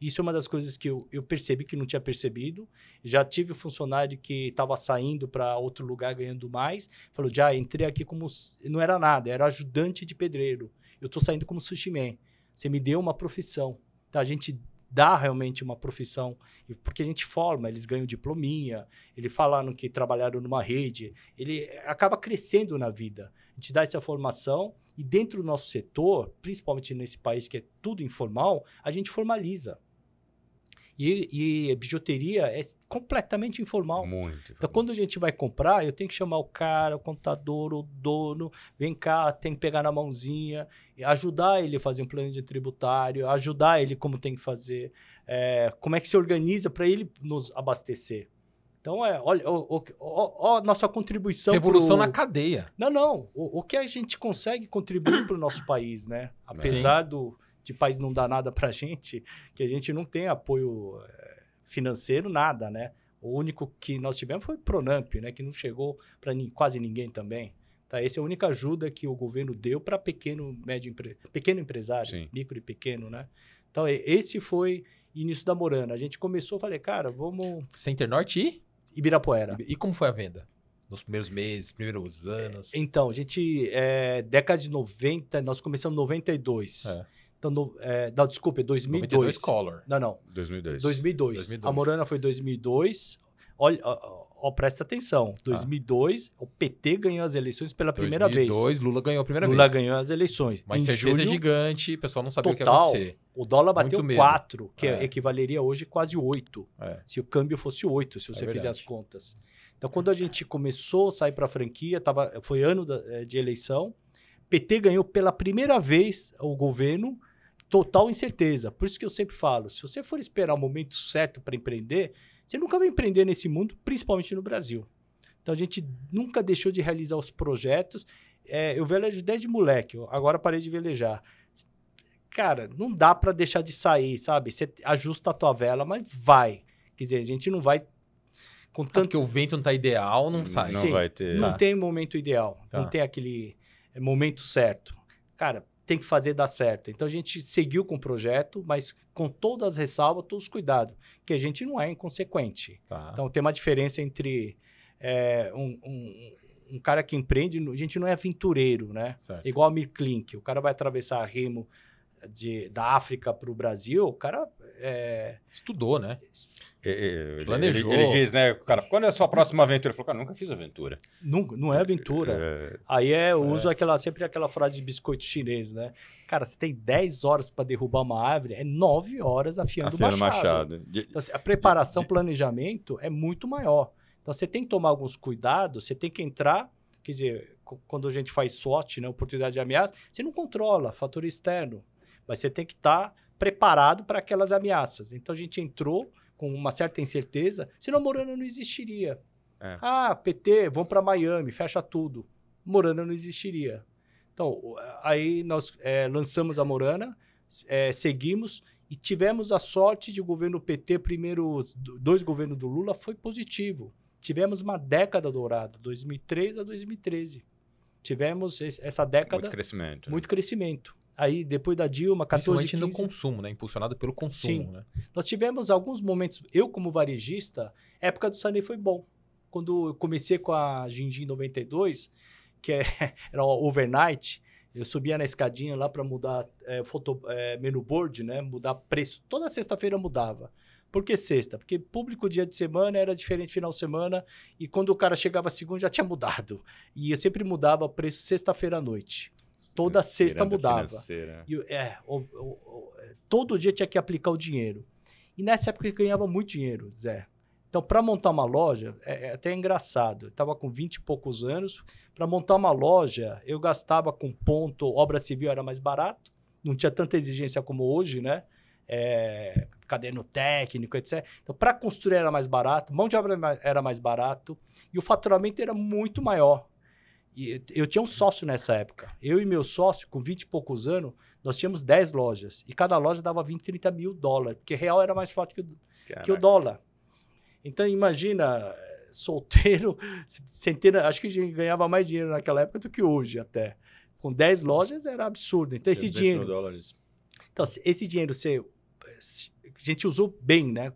Speaker 2: Isso é uma das coisas que eu, eu percebi que não tinha percebido. Já tive funcionário que estava saindo para outro lugar ganhando mais. Falou, já entrei aqui como. Não era nada, era ajudante de pedreiro eu estou saindo como sushi man. Você me deu uma profissão. Tá? A gente dá realmente uma profissão, porque a gente forma, eles ganham diplominha, eles falaram que trabalharam numa rede, ele eh, acaba crescendo na vida. A gente dá essa formação e dentro do nosso setor, principalmente nesse país que é tudo informal, a gente formaliza. E, e bijuteria é completamente informal. Muito. Então, quando a gente vai comprar, eu tenho que chamar o cara, o contador, o dono, vem cá, tem que pegar na mãozinha, ajudar ele a fazer um plano de tributário, ajudar ele como tem que fazer, é, como é que se organiza para ele nos abastecer. Então, é, olha, a nossa contribuição. Revolução pro... na cadeia. Não, não. O, o, que a gente consegue contribuir para o nosso país, né? Apesar Sim. do de país não dá nada para a gente, que a gente não tem apoio eh, financeiro, nada, né? O único que nós tivemos foi o Pronamp, né? Que não chegou para quase ninguém também. Tá? Essa é a única ajuda que o governo deu para pequeno, médio empre... pequeno empresário, Sim. micro e pequeno, né? Então, esse foi início da Morana. A gente começou, falei, cara, vamos...
Speaker 3: Center Norte e? Ibirapuera. E como foi a venda? Nos primeiros meses, primeiros anos?
Speaker 2: Então, a gente, é, década de 90, nós começamos em 92. É. Então, é, não, desculpa, 2002. Color. Não, não. 2002. 2002. 2002. A Morana foi 2002. Olha, ó, ó, presta atenção. 2002, tá. ah. o PT ganhou as eleições pela primeira 2002, vez. 2002, Lula ganhou a primeira Lula vez. Lula ganhou as eleições. Mas incerteza é gigante, o pessoal não sabia total, o que ia acontecer. O dólar bateu 4, que é. equivaleria hoje quase 8. É. Se o câmbio fosse 8, se você é fizer as contas. Então, quando a gente começou a sair para a franquia, tava, foi ano da, é, de eleição, PT ganhou pela primeira vez o governo total incerteza. Por isso que eu sempre falo, se você for esperar o momento certo para empreender, você nunca vai empreender nesse mundo, principalmente no Brasil. Então a gente nunca deixou de realizar os projetos. É, eu velejo desde moleque, agora parei de velejar. Cara, não dá para deixar de sair, sabe? Você ajusta a tua vela, mas vai. Quer dizer, a gente não vai com ah, tanto que o vento não está ideal, não sai. Não Sim, vai ter. Não tá. tem momento ideal, tá. não tem aquele é, momento certo. Cara, tem que fazer dar certo. Então a gente seguiu com o projeto, mas com todas as ressalvas, todos os cuidados, que a gente não é inconsequente. Tá. Então tem uma diferença entre é, um, um, um, cara que empreende, a gente não é aventureiro, né? Certo. Igual a Mirklink, o cara vai atravessar a Remo de, da África para o Brasil, o cara. É...
Speaker 3: Estudou, né?
Speaker 1: É, é, ele, Planejou. Ele, ele, diz, né, cara,
Speaker 2: quando é a sua próxima aventura? Ele falou, cara, nunca fiz aventura. Nunca, não é aventura. É, Aí é, eu é. uso aquela, sempre aquela frase de biscoito chinês, né? Cara, você tem 10 horas para derrubar uma árvore, é 9 horas afiando o machado. machado. De, então, assim, a preparação, de, planejamento é muito maior. Então você tem que tomar alguns cuidados, você tem que entrar, quer dizer, quando a gente faz SWOT, né, oportunidade de ameaça, você não controla fator externo mas você tem que estar tá preparado para aquelas ameaças. Então a gente entrou com uma certa incerteza, senão Morana não existiria. É. Ah, PT, vão para Miami, fecha tudo. Morana não existiria. Então, aí nós é, lançamos a Morana, é, seguimos e tivemos a sorte de o governo PT, primeiro dois governos do Lula, foi positivo. Tivemos uma década dourada, 2003 a 2013. Tivemos essa década. Muito crescimento.
Speaker 3: Né? Muito né? crescimento.
Speaker 2: Aí, depois da
Speaker 3: Dilma, 14, Principalmente 15... no consumo, né? Impulsionado pelo consumo, Sim. né?
Speaker 2: Nós tivemos alguns momentos... Eu, como varejista, a época do Sarney foi bom. Quando eu comecei com a Gingin 92, que é, era overnight, eu subia na escadinha lá para mudar é, foto, é, menu board, né? Mudar preço. Toda sexta-feira mudava. Por que sexta? Porque público dia de semana era diferente final de semana e quando o cara chegava segunda já tinha mudado. E eu sempre mudava preço sexta-feira à noite. Toda sexta mudava. E, é, o, o, todo dia tinha que aplicar o dinheiro. E nessa época eu ganhava muito dinheiro, Zé. Então, para montar uma loja, é, é até engraçado. Eu estava com 20 e poucos anos. Para montar uma loja, eu gastava com ponto, obra civil era mais barato, não tinha tanta exigência como hoje, né? É, caderno técnico, etc. Então, para construir era mais barato, mão de obra era mais barato e o faturamento era muito maior. E eu tinha um sócio nessa época. Eu e meu sócio, com 20 e poucos anos, nós tínhamos 10 lojas. E cada loja dava 20, 30 mil dólares, porque real era mais forte que o, que o dólar. Então, imagina, solteiro, centena, acho que a gente ganhava mais dinheiro naquela época do que hoje até. Com 10 lojas era absurdo. Então, esse dinheiro. Dólares. Então, esse dinheiro você, a gente usou bem, né?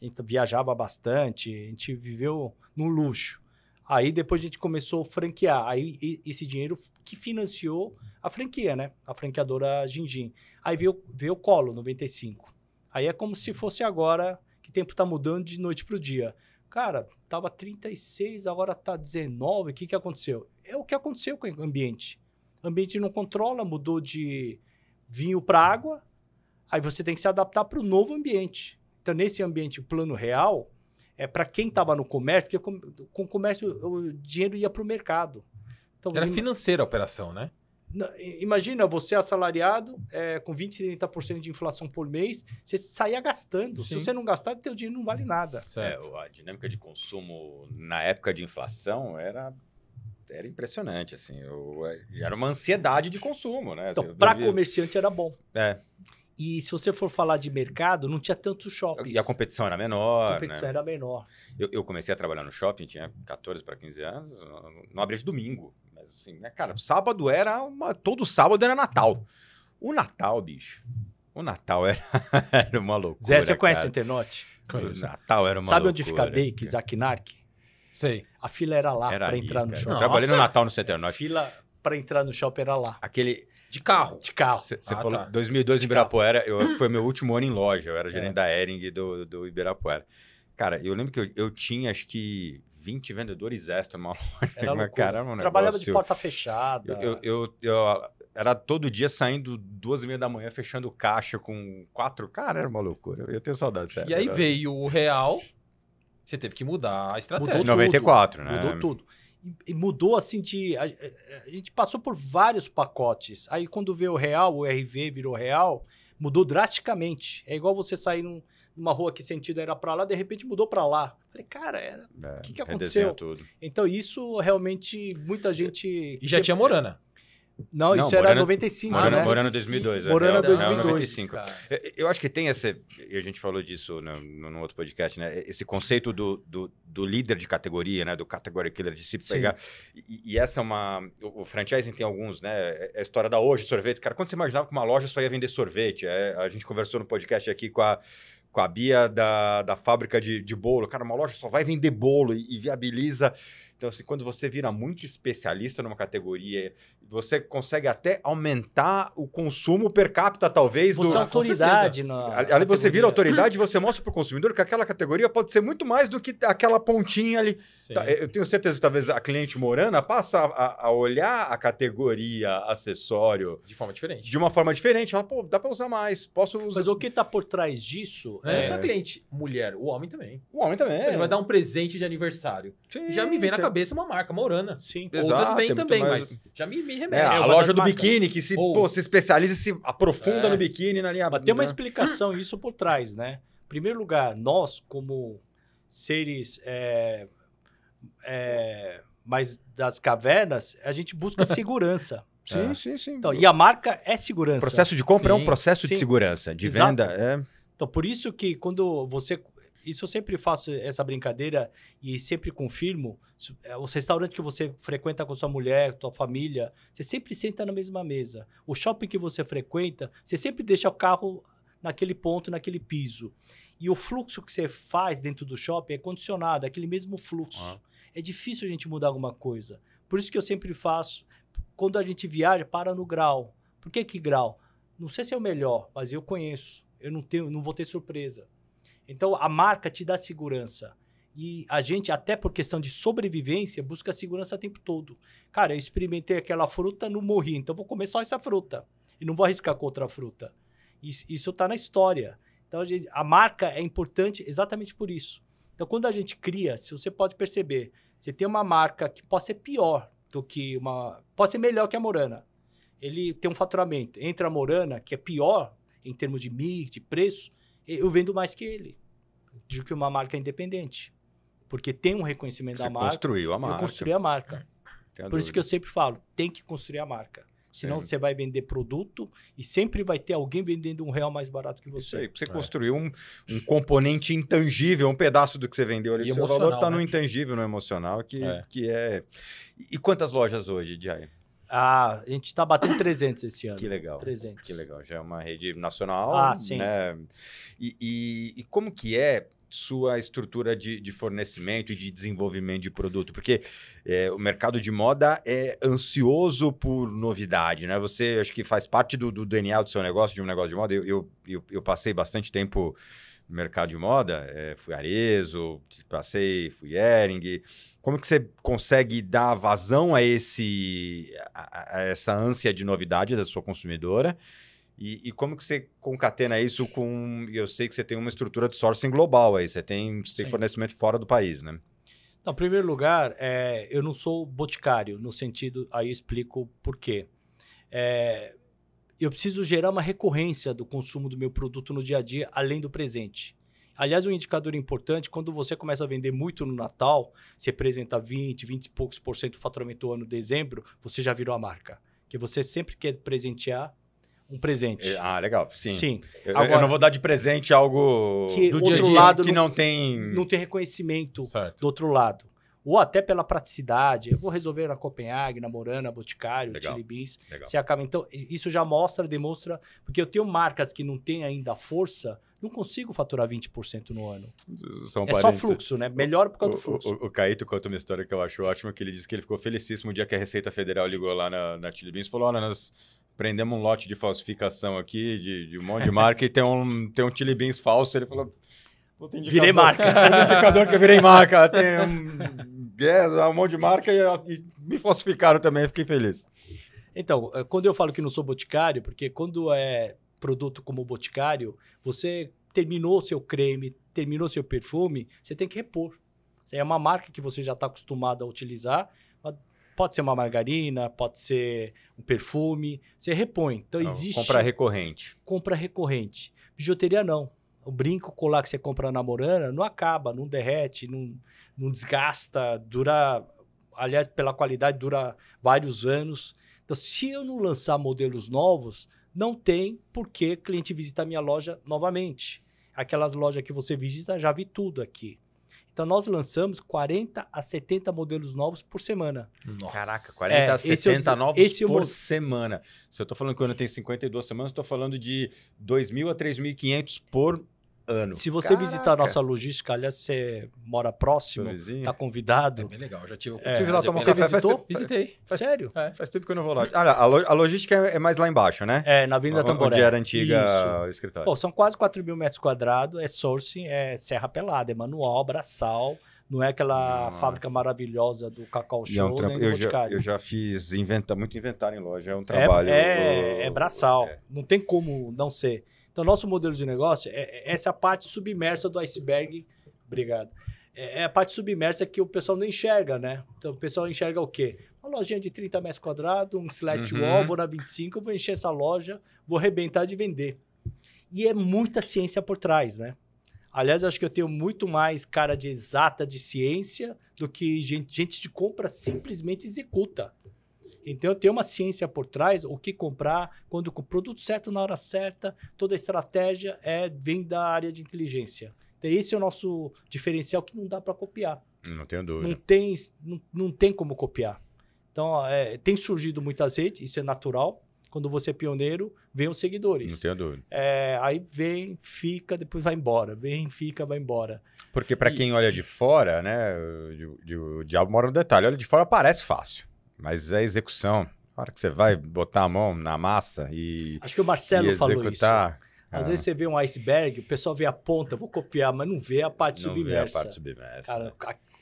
Speaker 2: A gente viajava bastante, a gente viveu no luxo. Aí depois a gente começou a franquear. Aí esse dinheiro que financiou a franquia, né? A franqueadora Gindim. Aí veio, veio o Colo, 95. Aí é como se fosse agora, que tempo tá mudando de noite para o dia. Cara, tava 36, agora tá 19. O que, que aconteceu? É o que aconteceu com o ambiente. O ambiente não controla, mudou de vinho para água. Aí você tem que se adaptar para o novo ambiente. Então, nesse ambiente, o plano real, é, para quem estava no comércio, porque com o comércio o dinheiro ia para o mercado. Então, Era financeira
Speaker 3: a operação, né?
Speaker 2: Imagina você é assalariado é, com 20%, 30% de inflação por mês, você saía gastando. Sim. Se você não gastar, teu dinheiro não vale nada. Certo.
Speaker 1: É, a dinâmica de consumo na época de inflação era era impressionante, assim. Eu, é, era uma ansiedade de consumo, né? Então, para comerciante era bom. É.
Speaker 2: E se você for falar de mercado, não tinha tantos shoppings. E a
Speaker 1: competição era menor. A né? competição né? era menor. Eu, eu, comecei a trabalhar no shopping, tinha 14 para 15 anos, não abria de domingo. Mas assim, né, cara, sábado era uma. Todo sábado era Natal. O Natal, bicho. O Natal era, era uma loucura. Zé, você cara. conhece a Internote? Conheço. O Natal era uma Sabe loucura. Sabe onde fica a
Speaker 2: Dake, Isaac Nark? Sei. A fila era lá para entrar cara. no shopping. Eu trabalhei no Natal no Centenário. A fila para entrar no shopping era lá.
Speaker 1: Aquele de carro. De carro. Você ah, falou tá. 2002 de em Ibirapuera, eu, foi meu último ano em loja, eu era é. gerente é. da Ering do, do Ibirapuera. Cara, eu lembro que eu, eu tinha acho que 20 vendedores extra, uma loja. Era cara, um Trabalhava de porta
Speaker 2: fechada. Eu,
Speaker 1: eu, eu, eu, era todo dia saindo duas e meia da manhã, fechando caixa com quatro. Cara, era uma loucura. Eu tenho saudade, sério. E aí veio
Speaker 3: o real, você teve que mudar a estratégia. Mudou
Speaker 1: 94, tudo. né? Mudou tudo
Speaker 2: e mudou assim de. A, a, gente passou por vários pacotes. Aí quando veio o real, o RV virou real, mudou drasticamente. É igual você sair num, numa rua que sentido era para lá, de repente mudou para lá. Falei, cara, era... o é, que, que aconteceu? Então isso realmente muita gente. E já tinha Morana. Não, não, isso Morana, era 95, Morana, né? Morana 2002.
Speaker 1: Morana 2002. É, é, é tá. É, eu acho que tem essa... A gente falou disso né, no outro podcast, né? Esse conceito do, do, do, líder de categoria, né? Do category killer, de se pegar... E, e, essa é uma... O, o franchising tem alguns, né? a história da hoje, sorvete. Cara, quando você imaginava que uma loja só ia vender sorvete? É, a gente conversou no podcast aqui com a com a Bia da, da fábrica de, de bolo. Cara, uma loja só vai vender bolo e, e, viabiliza. Então, assim, quando você vira muito especialista numa categoria você consegue até aumentar o consumo per capita, talvez. Você do... é autoridade. Na ali categoria. você vira autoridade e você mostra para o consumidor que aquela categoria pode ser muito mais do que aquela pontinha ali. Sim. Tá, eu tenho certeza que talvez a cliente morana passa a, a, olhar a categoria acessório... De forma diferente. De uma forma diferente. Fala, pô, dá para usar mais, posso usar... Mas o que está por trás disso... É... Não é só a
Speaker 3: cliente mulher, o homem também. O homem também. Mas vai dar um presente de aniversário. Sim, já me vem tem... na cabeça uma marca, Morana. Sim. Outras vêm também, mais... mas já me e É, a é loja do né? biquíni, que se, pô, se
Speaker 1: especializa e se aprofunda é. no biquíni na linha. Mas tem uma né?
Speaker 2: explicação isso por trás, né? Em primeiro lugar, nós, como seres é, é, mais das cavernas, a gente busca segurança. sim, é. sim, sim. Então, e a marca é segurança. O processo de compra sim, é um processo sim. de segurança, de Exato. venda. É... Então, por isso que quando você isso eu sempre faço essa brincadeira e sempre confirmo. É, os restaurantes que você frequenta com sua mulher, sua família, você sempre senta na mesma mesa. O shopping que você frequenta, você sempre deixa o carro naquele ponto, naquele piso. E o fluxo que você faz dentro do shopping é condicionado, é aquele mesmo fluxo. Ah. É difícil a gente mudar alguma coisa. Por isso que eu sempre faço, quando a gente viaja, para no grau. Por que que grau? Não sei se é o melhor, mas eu conheço. Eu não tenho, não vou ter surpresa. Então, a marca te dá segurança. E a gente, até por questão de sobrevivência, busca segurança o tempo todo. Cara, eu experimentei aquela fruta, não morri, então vou comer só essa fruta. E não vou arriscar com outra fruta. Isso está na história. Então, a, gente, a marca é importante exatamente por isso. Então, quando a gente cria, se você pode perceber, você tem uma marca que pode ser pior do que uma. pode ser melhor que a Morana. Ele tem um faturamento. Entre a Morana, que é pior em termos de mix, de preço, eu vendo mais que ele. Digo que é uma marca independente. Porque tem um reconhecimento Você da marca. construiu a marca. Eu construí a marca. Por dúvida. isso que eu sempre falo, tem que construir a marca. Senão Sim. você vai vender produto e sempre vai ter alguém vendendo
Speaker 1: um real mais barato que você. Isso aí, você é. construiu um, um, componente intangível, um pedaço do que você vendeu ali. O valor está né? no intangível, no emocional, que é. que é. E quantas lojas hoje, Jair? Ah, a gente está batendo 300 esse ano. Que legal. 300. Que legal. Já é uma rede nacional. Ah, sim. Né? E, e, e como que é sua estrutura de, de, fornecimento e de desenvolvimento de produto? Porque é, o mercado de moda é ansioso por novidade, né? Você acho que faz parte do, do DNA do seu negócio, de um negócio de moda. Eu, eu, eu, eu passei bastante tempo no mercado de moda, é, fui Arezo, passei, fui Ering. Como que você consegue dar vazão a, esse, a, a essa ânsia de novidade da sua consumidora? E, e, como que você concatena isso com... Eu sei que você tem uma estrutura de sourcing global aí, você tem, você tem fornecimento fora do país, né?
Speaker 2: Então, em primeiro lugar, é, eu não sou boticário, no sentido... Aí eu explico por quê. É, eu preciso gerar uma recorrência do consumo do meu produto no dia a dia, além do presente. Aliás, um indicador importante, quando você começa a vender muito no Natal, você apresenta 20, 20 e poucos por cento do faturamento do ano dezembro, você já virou a marca. Que você sempre quer presentear um
Speaker 1: presente. Ah, legal. Sim. Sim. Eu, Agora, eu não vou dar de presente algo que do outro dia -dia, lado que não, não,
Speaker 2: tem não tem reconhecimento certo. do outro lado ou até pela praticidade. Eu vou resolver na Copenhague, na Morana, Boticário, Legal. Beans. Você acaba. Então, isso já mostra, demonstra, porque eu tenho marcas que não têm ainda força, não consigo faturar 20% no ano.
Speaker 1: São é parentes. só fluxo, né? Melhor por causa o, do fluxo. O, o, Caíto conta uma história que eu acho ótima, que ele disse que ele ficou felicíssimo o dia que a Receita Federal ligou lá na, na Chili Beans e falou: olha, nós prendemos um lote de falsificação aqui, de, de um monte de marca, e tem um, tem um Chili Beans falso. Ele falou. Virei marca. um indicador que eu virei marca. Tem um guerra, um monte de marca e,
Speaker 2: e me falsificaram também, fiquei feliz. Então, eh, quando eu falo que não sou boticário, porque quando é produto como boticário, você terminou seu creme, terminou seu perfume, você tem que repor. É uma marca que você já está acostumado a utilizar, pode ser uma margarina, pode ser um perfume, você repõe. Então existe. Compra
Speaker 1: recorrente.
Speaker 2: Compra recorrente. Bijuteria não o brinco colar que você compra na Morana não acaba, não derrete, não, não desgasta, dura. Aliás, pela qualidade, dura vários anos. Então, se eu não lançar modelos novos, não tem por que cliente visitar minha loja novamente. Aquelas lojas que você visita, já vi tudo aqui. Então, nós lançamos 40 a 70 modelos novos por semana.
Speaker 1: Nossa. Caraca, 40 é, a 70 é novos é por semana. Se eu estou falando que o ano tem 52 semanas, estou falando de 2.000 a 3.500 por ano. Se você Caraca. visitar a nossa logística, aliás, você mora próximo, está convidado. É bem legal, já tive. É, Preciso ir lá tomar um Você Visitou? Faz, Visitei. Faz, Sério? É. Faz tempo que eu não vou lá. Olha, a logística é, é mais lá embaixo, né? É, na Avenida Tamboré. Onde era antiga Isso. escritório. Pô, são
Speaker 2: quase 4 mil metros quadrados, é sourcing, é serra pelada, é manual, braçal não é aquela fábrica maravilhosa do Cacau Show, é um nem do eu já, eu
Speaker 1: já fiz inventa... muito inventário em loja, é um é, trabalho. É, é, é
Speaker 2: braçal, é. não tem como não ser. Então, nosso modelo de negócio, é, é essa é a parte submersa do iceberg. Obrigado. É, é a parte submersa que o pessoal não enxerga, né? Então, o pessoal enxerga o quê? uma lojinha de 30 metros quadrados, um slat uhum. wall, vou na 25, vou encher essa loja, vou arrebentar de vender. E é muita ciência por trás, né? Aliás, eu acho que eu tenho muito mais cara de exata de ciência do que gente, gente de compra simplesmente executa. Então tem uma ciência por trás, o que comprar, quando com o produto certo na hora certa, toda a estratégia é vem da área de inteligência. Então esse é o nosso diferencial que não dá para copiar.
Speaker 1: Não tenho dúvida. Não
Speaker 2: tem, não, não tem como copiar. Então é, tem surgido muita azeite, isso é natural. Quando você é pioneiro, vem os seguidores. Não tenho dúvida. É, aí vem, fica, depois vai embora. Vem, fica, vai embora.
Speaker 1: Porque para quem olha de fora, né, o diabo mora no detalhe. Olha de fora parece fácil. Mas é execução. A hora que você vai botar a mão na massa e. Acho que o Marcelo falou isso. Às ah. vezes
Speaker 2: você vê um iceberg, o pessoal vê a ponta, vou copiar, mas não vê a parte não submersa. Vê a parte submersa. Cara,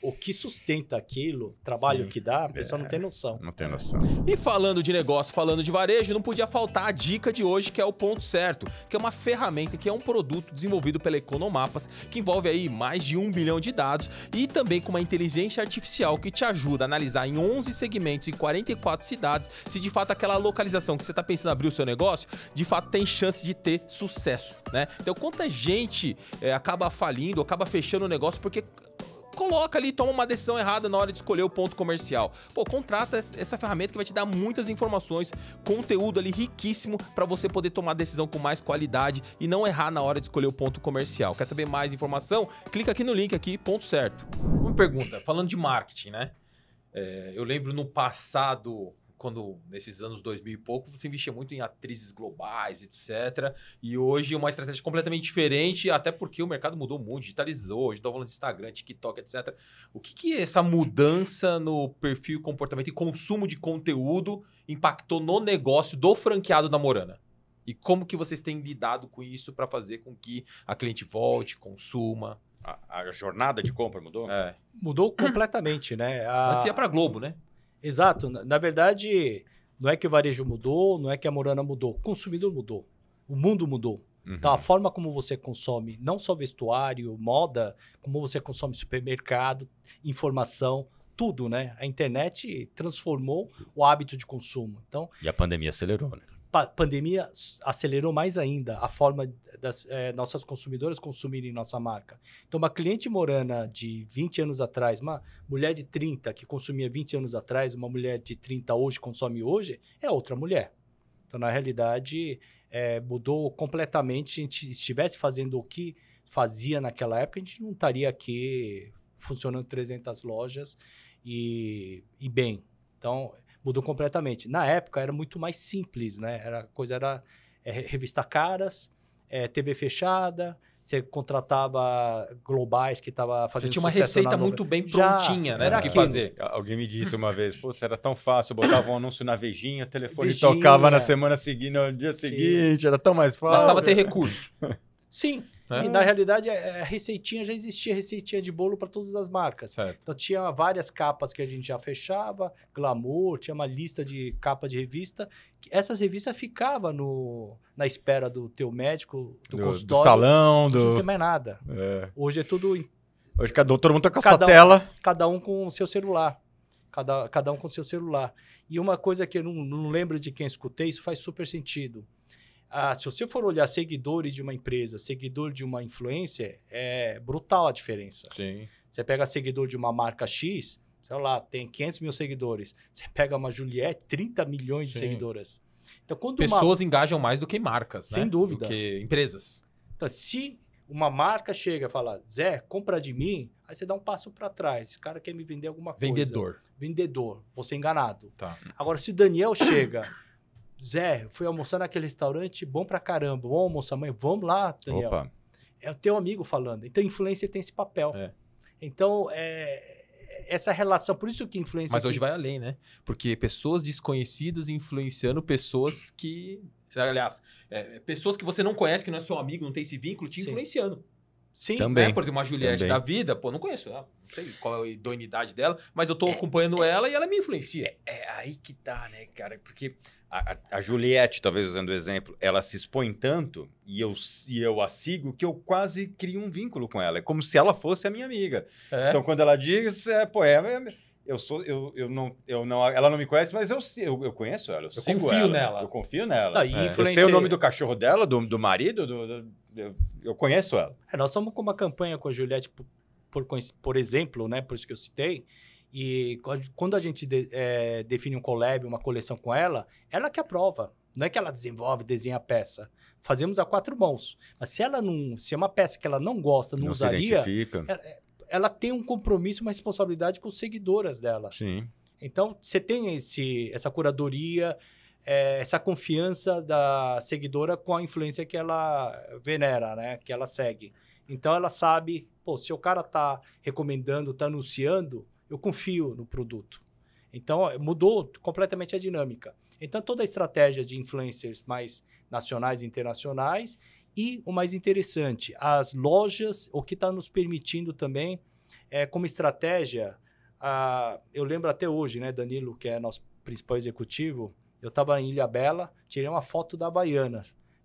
Speaker 2: o que sustenta aquilo, trabalho Sim. que dá, a pessoa
Speaker 3: é, não tem noção.
Speaker 1: Não tem noção. E
Speaker 3: falando de negócio, falando de varejo, não podia faltar a dica de hoje, que é o ponto certo, que é uma ferramenta, que é um produto desenvolvido pela Economapas, que envolve aí mais de um bilhão de dados e também com uma inteligência artificial que te ajuda a analisar em 11 segmentos e 44 cidades se de fato aquela localização que você está pensando abrir o seu negócio, de fato tem chance de ter sucesso, né? Então, quanta gente é, acaba falindo, acaba fechando o negócio porque coloca ali, toma uma decisão errada na hora de escolher o ponto comercial. Pô, contrata essa ferramenta que vai te dar muitas informações, conteúdo ali riquíssimo para você poder tomar decisão com mais qualidade e não errar na hora de escolher o ponto comercial. Quer saber mais informação? Clica aqui no link aqui, ponto certo. Uma pergunta, falando de marketing, né? É, eu lembro no passado quando nesses anos 2000 e pouco, você investia muito em atrizes globais, etc. E hoje uma estratégia completamente diferente, até porque o mercado mudou muito, digitalizou. Hoje estou falando de Instagram, TikTok, etc. O que, que essa mudança no perfil, comportamento e consumo de conteúdo impactou no negócio do franqueado da Morana? E como que vocês têm lidado com isso para fazer com que a cliente volte, consuma?
Speaker 1: A, a jornada de compra mudou? É.
Speaker 2: Mudou completamente, né? A... Antes ia para Globo, né? Exato. Na, na verdade, não é que o varejo mudou, não é que a morana mudou. O consumidor mudou. O mundo mudou. Uhum. Então, a forma como você consome, não só vestuário, moda, como você consome supermercado, informação, tudo, né? A internet transformou o hábito de consumo. Então,
Speaker 1: e a pandemia acelerou, né?
Speaker 2: pandemia acelerou mais ainda a forma das é, nossas consumidoras consumirem nossa marca. Então, uma cliente morana de 20 anos atrás, uma mulher de 30 que consumia 20 anos atrás, uma mulher de 30 hoje consome hoje, é outra mulher. Então, na realidade, é, mudou completamente. A gente estivesse fazendo o que fazia naquela época, a gente não estaria aqui funcionando 300 lojas e, e bem. Então, mudou completamente. Na época era muito mais simples, né? Era, a coisa era é, revista caras, é, TV fechada, você contratava globais que estava fazendo tinha uma receita muito bem prontinha, Já, né?
Speaker 1: Era o que aquilo. fazer. Alguém me disse uma vez, pô, era tão fácil, botava um anúncio na Vejinha, o telefone Vejinha. tocava na semana seguinte, no dia Sim. seguinte, era tão mais fácil. Bastava ter recurso.
Speaker 2: Sim, é. E na realidade, a é, é, receitinha já existia, receitinha de bolo para todas as marcas. Certo. Então tinha várias capas que a gente já fechava, Glamour, tinha uma lista de capa de revista. Essas revistas ficavam no, na espera do teu médico, do, do consultório. Do salão, do... Não tem mais nada. É. Hoje é tudo...
Speaker 1: Hoje cada, todo mundo tá com a sua um, tela.
Speaker 2: Cada um com o seu celular. Cada, cada um com o seu celular. E uma coisa que eu não, não lembro de quem escutei, isso faz super sentido ah, se você for olhar seguidores de uma empresa, seguidor de uma influencer, é brutal a diferença. Sim. Você pega seguidor de uma marca X, sei lá, tem 500 mil seguidores. Você pega uma Juliette, 30 milhões de Sim. seguidoras. Então, quando Pessoas uma...
Speaker 3: engajam mais do que marcas, Sem né? dúvida. Do que empresas.
Speaker 2: Então, se uma marca chega e fala, Zé, compra de mim, aí você dá um passo para trás. Esse cara quer me vender alguma coisa. Vendedor. Vendedor. Você enganado. Tá. Agora, se o Daniel chega Zé, fui almoçar naquele restaurante bom pra caramba. Vamos almoçar, mãe? Vamos lá, Daniel. Opa. É o teu amigo falando. Então, influencer tem esse papel. É. Então, é, essa relação, por isso que influencer. Mas hoje que... vai
Speaker 3: além, né? Porque pessoas desconhecidas influenciando pessoas que. Aliás, é, pessoas que você não conhece, que não é seu amigo, não tem esse vínculo, te Sim. influenciando. Sim, também. Né? Por exemplo, uma Juliette também. da vida, pô, não conheço ela, não sei qual é a idoneidade dela, mas eu tô acompanhando ela e ela me influencia.
Speaker 1: É, é aí que tá, né, cara? Porque. A, a Juliette, talvez usando o exemplo, ela se expõe tanto e eu, e eu a sigo que eu quase crio um vínculo com ela. É como se ela fosse a minha amiga. É. Então, quando ela diz, é, pô, é, é eu sou, eu, eu não, eu não, ela não me conhece, mas eu, eu, eu conheço ela, eu, eu confio ela, nela, eu confio nela. Tá, é. influencia... Eu sei o nome do cachorro dela, do, do marido, do, do eu, eu conheço ela. É, nós estamos
Speaker 2: com uma campanha com a Juliette, por, por, por, exemplo, né? Por isso que eu citei. E quando a gente de, é, define um collab, uma coleção com ela, ela que aprova. Não é que ela desenvolve, desenha a peça. Fazemos a quatro mãos. Mas se ela não. Se é uma peça que ela não gosta, não, não usaria. Se Ela, é, é, ela tem um compromisso, uma responsabilidade com os seguidoras dela. Sim. Então, você tem esse, essa curadoria, é, essa confiança da seguidora com a influência que ela venera, né? Que ela segue. Então ela sabe, pô, se o cara tá recomendando, tá anunciando, eu confio no produto. Então mudou completamente a dinâmica. Então toda a estratégia de influencers mais nacionais e internacionais e o mais interessante, as lojas, o que está nos permitindo também, é, como estratégia, a, ah, eu lembro até hoje, né, Danilo, que é nosso principal executivo, eu estava em Ilha Bela, tirei uma foto da Baiana,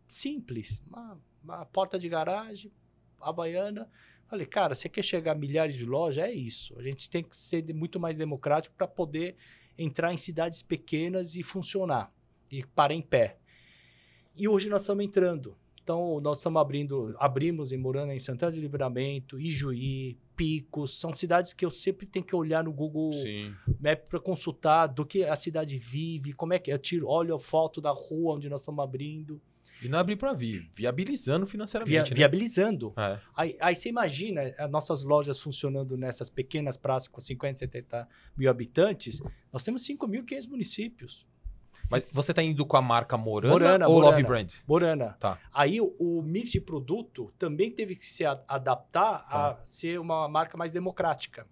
Speaker 2: Simples, uma, uma porta de garagem, Havaiana. Falei, cara, você quer chegar a milhares de lojas? É isso. A gente tem que ser muito mais democrático para poder entrar em cidades pequenas e funcionar e parar em pé. E hoje nós estamos entrando. Então, nós estamos abrindo, abrimos em Morana, em Santana de Livramento, Ijuí, Picos, são cidades que eu sempre tenho que olhar no Google Sim. Map para consultar do que a cidade vive, como é que eu tiro, olho a foto da rua onde nós estamos abrindo.
Speaker 3: E não é abrir para vir, viabilizando financeiramente. Via, né? Viabilizando. É.
Speaker 2: Aí, aí, você imagina as nossas lojas funcionando nessas pequenas praças com 50, 70 mil habitantes. Nós temos 5.500 municípios.
Speaker 3: Mas você tá indo com a marca Morana, Morana ou Morana, Love Brand? Morana. Tá.
Speaker 2: Aí o mix de produto também teve que se adaptar tá. a ser uma marca mais democrática.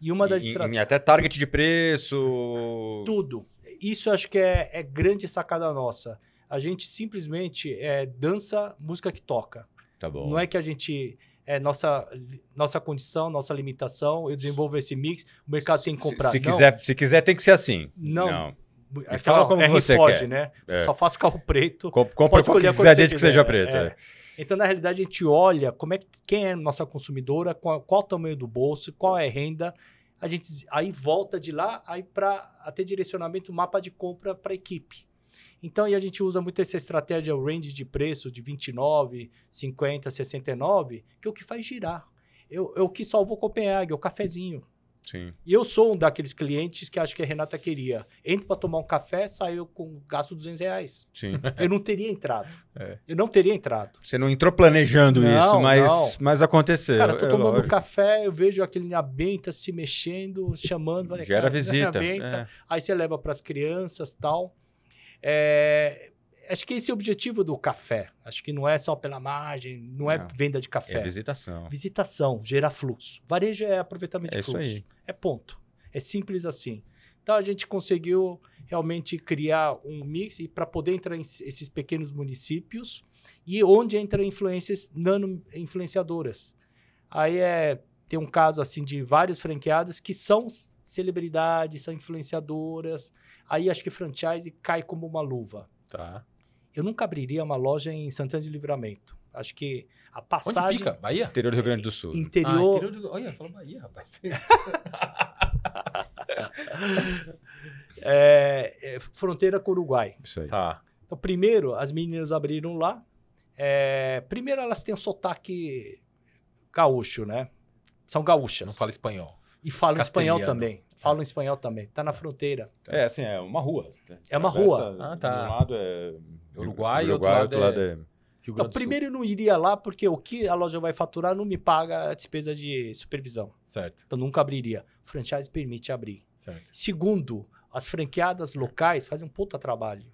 Speaker 2: E uma das estratégias. Até target
Speaker 1: de preço.
Speaker 2: Tudo. Isso acho que é, é grande sacada nossa. A gente simplesmente é, dança música que toca. Tá bom. Não é que a gente é nossa, nossa condição, nossa limitação. Eu desenvolvo esse mix, o mercado tem que comprar. Se, se quiser, se quiser, tem que ser assim. Não. não fala como R você Ford, quer. né? É. Só faço carro preto. Com, compra pode escolher quiser, desde que seja preto. É. É. Então, na realidade, a gente olha como é que, quem é nossa consumidora, qual, qual o tamanho do bolso, qual é a renda. A gente aí volta de lá aí para até direcionamento mapa de compra para equipe. Então, e a gente usa muito essa estratégia o range de preço de 29, 50, 69, que é o que faz girar. Eu, eu é que salvo Copenhague, é o cafezinho. Sim. E eu sou um daqueles clientes que acho que a Renata queria. Entro para tomar um café, saiu com gasto 200 reais. Sim. Eu não teria entrado. É. Eu não teria entrado.
Speaker 1: Você não entrou planejando não, isso, mas, não. mas aconteceu. Cara, tô é tomando
Speaker 2: café, eu vejo aquele linha benta se mexendo, chamando. Gera cara, visita. É. Aí você leva para as crianças tal. É, acho que esse é o objetivo do café. Acho que não é só pela margem, não, é não é venda de café. É visitação. Visitação, gera fluxo. Varejo é aproveitamento é de fluxo. Isso aí. É ponto. É simples assim. Então a gente conseguiu realmente criar um mix para poder entrar em esses pequenos municípios e onde entra influências nano influenciadoras. Aí é tem um caso assim de vários franqueados que são celebridades, são influenciadoras. Aí acho que franchise cai como uma luva. Tá eu nunca abriria uma loja em Santana de Livramento. Acho que a passagem. Onde fica? Bahia?
Speaker 3: Interior do Rio Grande do Sul.
Speaker 1: Interior.
Speaker 2: Ah,
Speaker 3: interior do... Olha, falou Bahia, rapaz.
Speaker 2: é, é, fronteira com o Uruguai. Isso aí. Tá. Então, primeiro, as meninas abriram lá. É, primeiro, elas têm um sotaque gaúcho, né?
Speaker 3: São gaúchas. Não fala espanhol. E falam espanhol também.
Speaker 2: É. Falam espanhol também. Tá na fronteira.
Speaker 1: É, assim, é uma rua. É uma rua. Ah, tá. De um lado é Uruguai, e outro lado, lado é... é então, primeiro
Speaker 2: eu não iria lá porque o que a loja vai faturar não me paga a despesa de supervisão. Certo. Então nunca abriria. franchise permite abrir. Certo. Segundo, as franqueadas locais fazem um puta trabalho.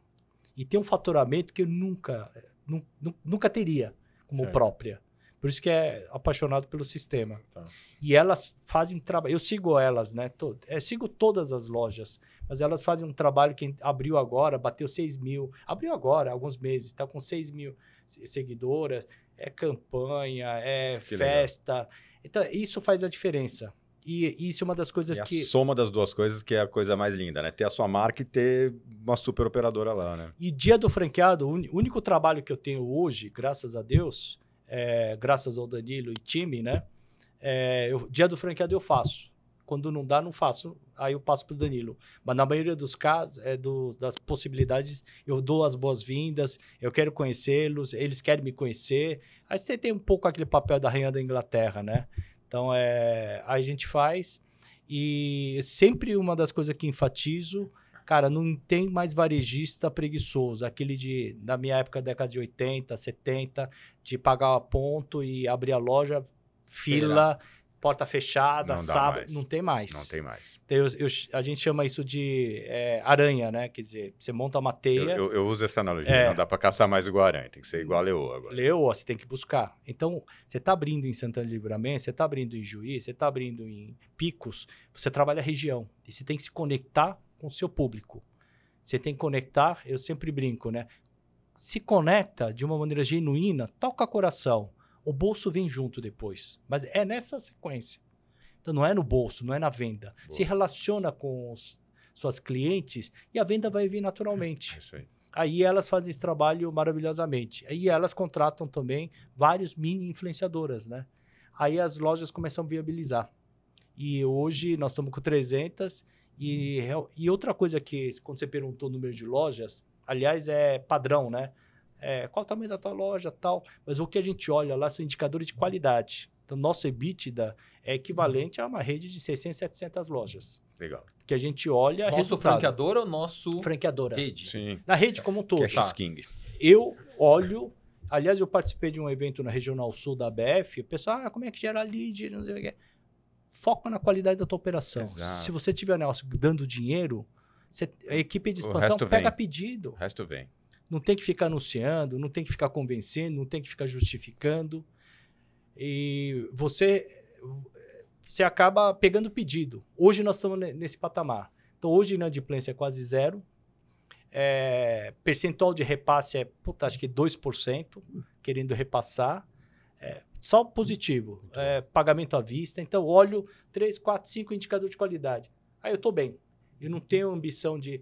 Speaker 2: E tem um faturamento que eu nunca, nu, nu, nunca teria como certo. própria. Por isso que é apaixonado pelo sistema. Tá. E elas fazem trabalho. Eu sigo elas, né? To... Eu é, sigo todas as lojas, mas elas fazem um trabalho que abriu agora, bateu 6 mil. Abriu agora, alguns meses, está com 6 mil seguidoras. É campanha, é que festa. Legal. Então, isso faz a diferença. E isso é uma das coisas e que. A soma
Speaker 1: das duas coisas que é a coisa mais linda, né? Ter a sua marca e ter uma super operadora lá, né?
Speaker 2: E dia do franqueado, o único trabalho que eu tenho hoje, graças a Deus, é, graças ao Danilo e time, né? É, eu, dia do franqueado eu faço. Quando não dá, não faço. Aí eu passo para o Danilo. Mas na maioria dos casos, é do, das possibilidades, eu dou as boas-vindas, eu quero conhecê-los, eles querem me conhecer. Aí você tem um pouco aquele papel da Rainha da Inglaterra, né? Então, é, aí a gente faz. E sempre uma das coisas que enfatizo Cara, não tem mais varejista preguiçoso. Aquele de, na minha época, década de 80, 70, de pagar a ponto e abrir a loja, fila, porta fechada, não sábado. Mais. Não tem mais. Não tem mais. Então, eu, eu, a gente chama isso de é, aranha, né? Quer dizer, você monta uma teia. Eu, eu uso essa
Speaker 1: analogia. É, não dá para caçar mais igual aranha. Tem que ser igual a leoa
Speaker 2: agora. Leoa, você tem que buscar. Então, você está abrindo em Santana de Livramento, você está abrindo em Juiz, você está abrindo em Picos, você trabalha a região. E você tem que se conectar com o seu público. Você tem que conectar, eu sempre brinco, né? Se conecta de uma maneira genuína, toca coração. O bolso vem junto depois. Mas é nessa sequência. Então não é no bolso, não é na venda. Boa. Se relaciona com os, suas clientes e a venda vai vir naturalmente. É isso aí. Aí elas fazem esse trabalho maravilhosamente. Aí elas contratam também vários mini influenciadoras, né? Aí as lojas começam a viabilizar. E hoje nós estamos com 300 e, uhum. e outra coisa que, quando você perguntou o número de lojas, aliás, é padrão, né? É, qual o tamanho da tua loja, tal. Mas o que a gente olha lá são indicadores de qualidade. Então, nosso EBITDA é equivalente a uma rede de 600, 700 lojas. Legal. Que a gente olha Nosso resultado. franqueador ou nosso... Franqueadora. É. Rede. Sim. Na rede como um todo. Que tá. King. Eu olho... Aliás, eu participei de um evento na Regional Sul da BF. O pessoal, ah, como é que gera lead? Não sei o que. É foca na qualidade da tua operação. Exato. Se você tiver um negócio dando dinheiro, você, a equipe de expansão pega vem. pedido. O resto vem. Não tem que ficar anunciando, não tem que ficar convencendo, não tem que ficar justificando. E você, você acaba pegando pedido. Hoje nós estamos nesse patamar. Então, hoje a inadimplência é quase zero. É, percentual de repasse é, puta, acho que 2%, querendo repassar. É, só positivo. É, pagamento à vista. Então, olho 3, 4, 5 indicador de qualidade. Aí eu estou bem. Eu não tenho ambição de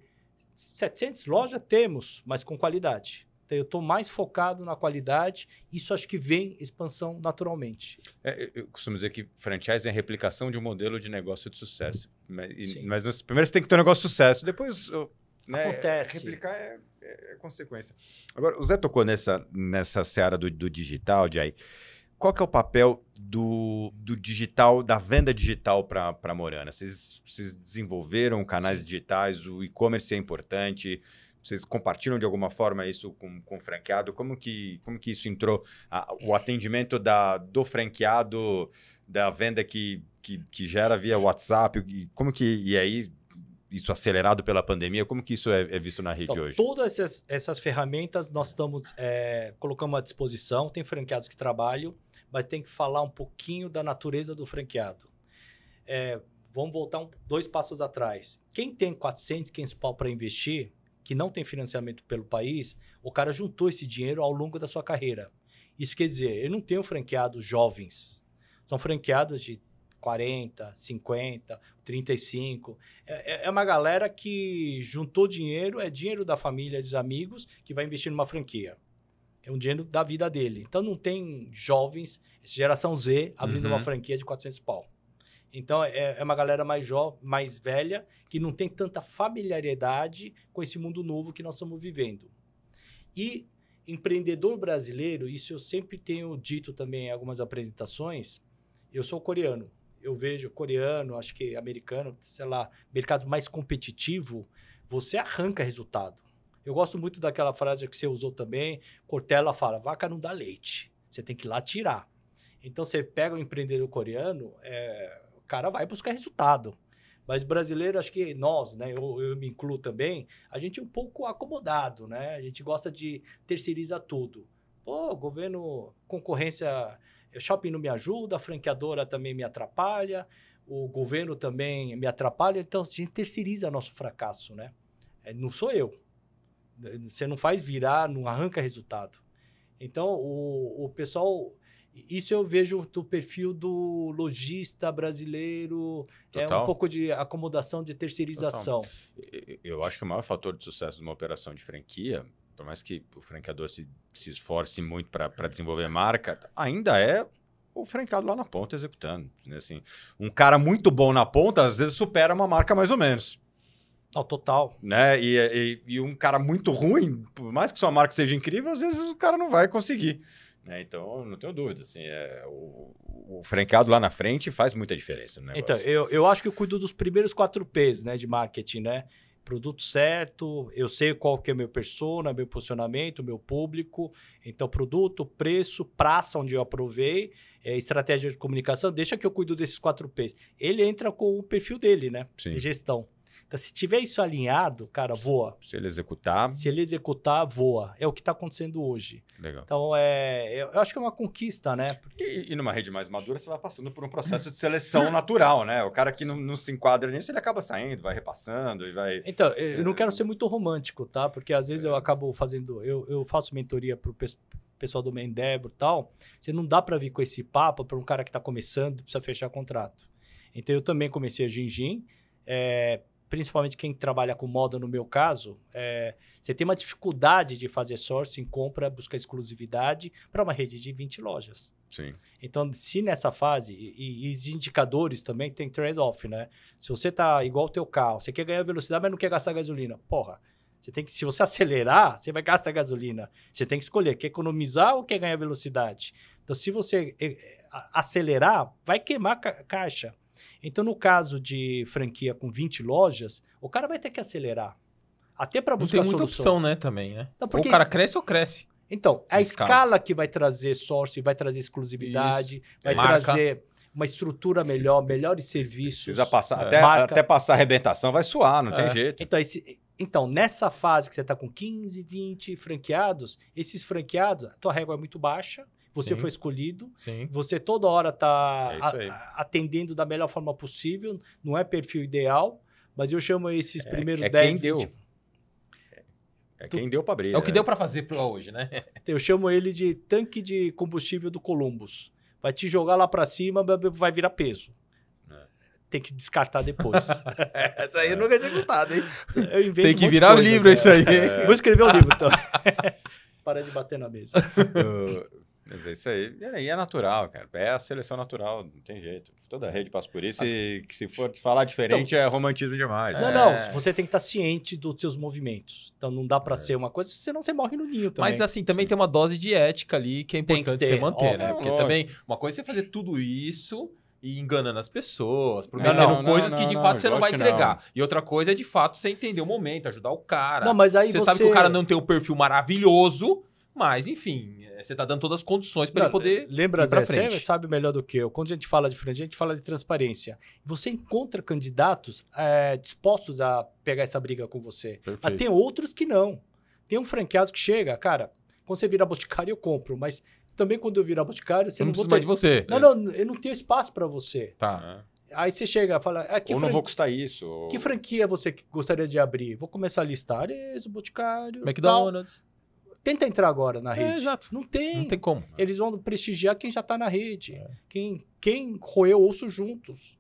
Speaker 2: 700 lojas temos, mas com qualidade. Então, eu estou mais focado na qualidade. Isso acho que vem expansão naturalmente.
Speaker 1: É, eu costumo dizer que franchise é a replicação de um modelo de negócio de sucesso. Né, mas, mas primeiro você tem que ter um negócio de sucesso. Depois né, acontece. Replicar é, é, é, consequência. Agora, o Zé tocou nessa, nessa seara do, do digital, Jay. Qual que é o papel do, do digital, da venda digital para a Morana? Vocês, vocês desenvolveram canais Sim. digitais, o e-commerce é importante, vocês compartilham de alguma forma isso com, com o franqueado? Como que, como que isso entrou? A, o atendimento da, do franqueado, da venda que, que, que gera via WhatsApp, como que... E aí, isso acelerado pela pandemia? Como que isso é, é visto na rede então, hoje?
Speaker 2: Todas essas, essas, ferramentas nós estamos é, eh, colocando à disposição. Tem franqueados que trabalham mas tem que falar um pouquinho da natureza do franqueado. É, vamos voltar um, dois passos atrás. Quem tem 400, 500 pau para investir, que não tem financiamento pelo país, o cara juntou esse dinheiro ao longo da sua carreira. Isso quer dizer, eu não tenho franqueados jovens. São franqueados de 40, 50, 35. É, é uma galera que juntou dinheiro, é dinheiro da família, dos amigos, que vai investir numa franquia. É um dinheiro da vida dele. Então não tem jovens, geração Z, abrindo uhum. uma franquia de 400 pau. Então é, é uma galera mais jovem, mais velha, que não tem tanta familiaridade com esse mundo novo que nós estamos vivendo. E empreendedor brasileiro, isso eu sempre tenho dito também em algumas apresentações, eu sou coreano. Eu vejo coreano, acho que americano, sei lá, mercado mais competitivo, você arranca resultado. Eu gosto muito daquela frase que você usou também. Cortella fala: vaca não dá leite. Você tem que ir lá tirar. Então você pega o um empreendedor coreano, é, o cara vai buscar resultado. Mas brasileiro, acho que nós, né? Eu, eu me incluo também, a gente é um pouco acomodado, né? A gente gosta de terceirizar tudo. Pô, governo, concorrência, eh, shopping não me ajuda, a franqueadora também me atrapalha, o governo também me atrapalha, então a gente terceiriza nosso fracasso, né? É, não sou eu, você não faz virar, não arranca resultado. Então, o, o pessoal. Isso eu vejo do perfil do lojista brasileiro, Total. é um pouco de acomodação, de terceirização.
Speaker 1: Total. Eu acho que o maior fator de sucesso de uma operação de franquia, por mais que o franqueador se, se esforce muito para desenvolver marca, ainda é o franqueado lá na ponta executando. Né, assim, um cara muito bom na ponta, às vezes supera uma marca mais ou menos ao total. Né? E, e, e, um cara muito ruim, por mais que sua marca seja incrível, às vezes o cara não vai conseguir. Né? Então, não tenho dúvida. Assim, é, o, o franqueado lá na frente faz muita diferença no Então,
Speaker 2: eu, eu acho que eu cuido dos primeiros quatro P's né, de marketing, né? Produto certo, eu sei qual que é meu persona, meu posicionamento, meu público. Então, produto, preço, praça onde eu aprovei, é, estratégia de comunicação, deixa que eu cuido desses quatro P's. Ele entra com o perfil dele, né? Sim. De gestão. Então, se tiver isso alinhado, cara, voa. Se ele
Speaker 1: executar.
Speaker 2: Se ele executar, voa. É o que está acontecendo hoje.
Speaker 1: Legal. Então, é, eu, acho que é uma conquista, né? Porque... E, e, numa rede mais madura, você vai passando por um processo de seleção natural, né? O cara que não, não se enquadra nisso, ele acaba saindo, vai repassando e vai. Então,
Speaker 2: eu não é. quero ser muito romântico, tá? Porque às vezes é. eu acabo fazendo. Eu, eu faço mentoria para o pessoal do Mendebro e tal. Você não dá para vir com esse papo para um cara que está começando, precisa fechar contrato. Então, eu também comecei a Gingin. É, principalmente quem trabalha com moda, no meu caso, é, você tem uma dificuldade de fazer sourcing, compra, buscar exclusividade para uma rede de 20 lojas. Sim. Então, se nessa fase, e, e os indicadores também tem trade-off, né? Se você tá igual o teu carro, você quer ganhar velocidade, mas não quer gastar gasolina, porra, você tem que, se você acelerar, você vai gastar gasolina. Você tem que escolher, quer economizar ou quer ganhar velocidade? Então, se você eh, eh, acelerar, vai queimar ca caixa. Então, no caso de franquia com 20 lojas, o cara vai ter que acelerar. Até para buscar Não tem muita solução. opção, né, também, né? Então, porque ou o cara cresce ou cresce. Então, a escala. que vai trazer sócio, vai trazer exclusividade, Isso. vai trazer uma estrutura melhor, Sim. melhores serviços. Precisa passar, até, até passar arrebentação
Speaker 1: vai suar, não é. tem jeito.
Speaker 2: Então, esse, então, nessa fase que você está com 15, 20 franqueados, esses franqueados, a tua régua é muito baixa, você Sim. foi escolhido. Sim. Você toda hora está é atendendo da melhor forma possível. Não é perfil ideal, mas eu chamo esses é, primeiros é 10. Quem deu.
Speaker 1: 20... É quem tu... deu para abrir. É né? o que é. deu para fazer
Speaker 3: para hoje, né?
Speaker 2: Então, eu chamo ele de tanque de combustível do Columbus. Vai te jogar lá para cima, vai virar peso é. tem que descartar depois. Essa aí eu nunca tinha contado, hein? tem que um virar coisa, livro né? isso aí. Vou escrever um livro, então. Para de bater na mesa.
Speaker 1: Uh, Mas é isso aí. E é natural, cara. É a seleção natural, não tem jeito. Toda rede passa por isso ah. e se for falar diferente então, é romantismo demais. Não, é. não.
Speaker 2: Você tem que estar tá ciente dos seus movimentos. Então não dá para é. ser uma coisa, senão você morre no ninho também. Mas
Speaker 3: assim, também Sim. tem uma dose de ética ali que é importante você manter, óbvio, né? Porque lógico. também, uma coisa é você fazer tudo isso e enganando as pessoas, prometendo não, não, coisas não, que de fato você não vai entregar. E outra coisa é de fato você entender o momento, ajudar o cara. Não, mas aí você, você sabe que o cara não tem um perfil maravilhoso, mas, enfim, eh, você está dando todas as condições para ele poder. Eh, lembra, da frente. você
Speaker 2: sabe melhor do que eu. Quando a gente fala de frente, a gente fala de transparência. Você encontra candidatos é, dispostos a pegar essa briga com você. a ah, Mas tem outros que não. Tem um franqueado que chega, cara, quando você virar boticário, eu compro, mas também quando eu virar boticário, você eu não, não precisa ter... de você. Não, é. não, eu não tenho espaço para você. Tá. É. Aí você chega e fala. Ah, ou não vou custar
Speaker 1: isso. Ou... Que
Speaker 2: franquia você gostaria de abrir? Vou começar a listar isso, Boticário. McDonald's. Tal. Tenta entrar agora na é, rede. É, exato. Não tem. Não tem como. Né? Eles vão prestigiar quem já está na rede, é. quem, quem roeu osso juntos.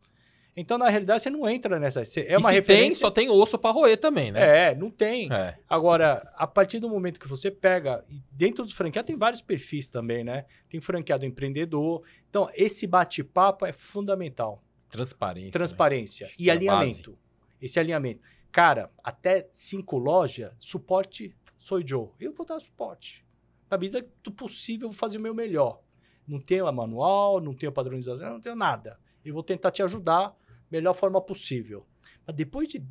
Speaker 2: Então, na realidade, você não entra nessa. Você, é e uma referência. Tem, só tem osso para roer também, né? É, não tem. É. Agora, a partir do momento que você pega, dentro dos franqueados tem vários perfis também, né? Tem franqueado empreendedor. Então, esse bate-papo é fundamental.
Speaker 3: Transparência. Né? Transparência. Né? E é alinhamento.
Speaker 2: Esse alinhamento. Cara, até cinco lojas, suporte sou Joe, eu vou dar suporte. Na medida do possível, eu vou fazer o meu melhor. Não tenho manual, não tenho padronização, não tenho nada. Eu vou tentar te ajudar da melhor forma possível. Mas depois de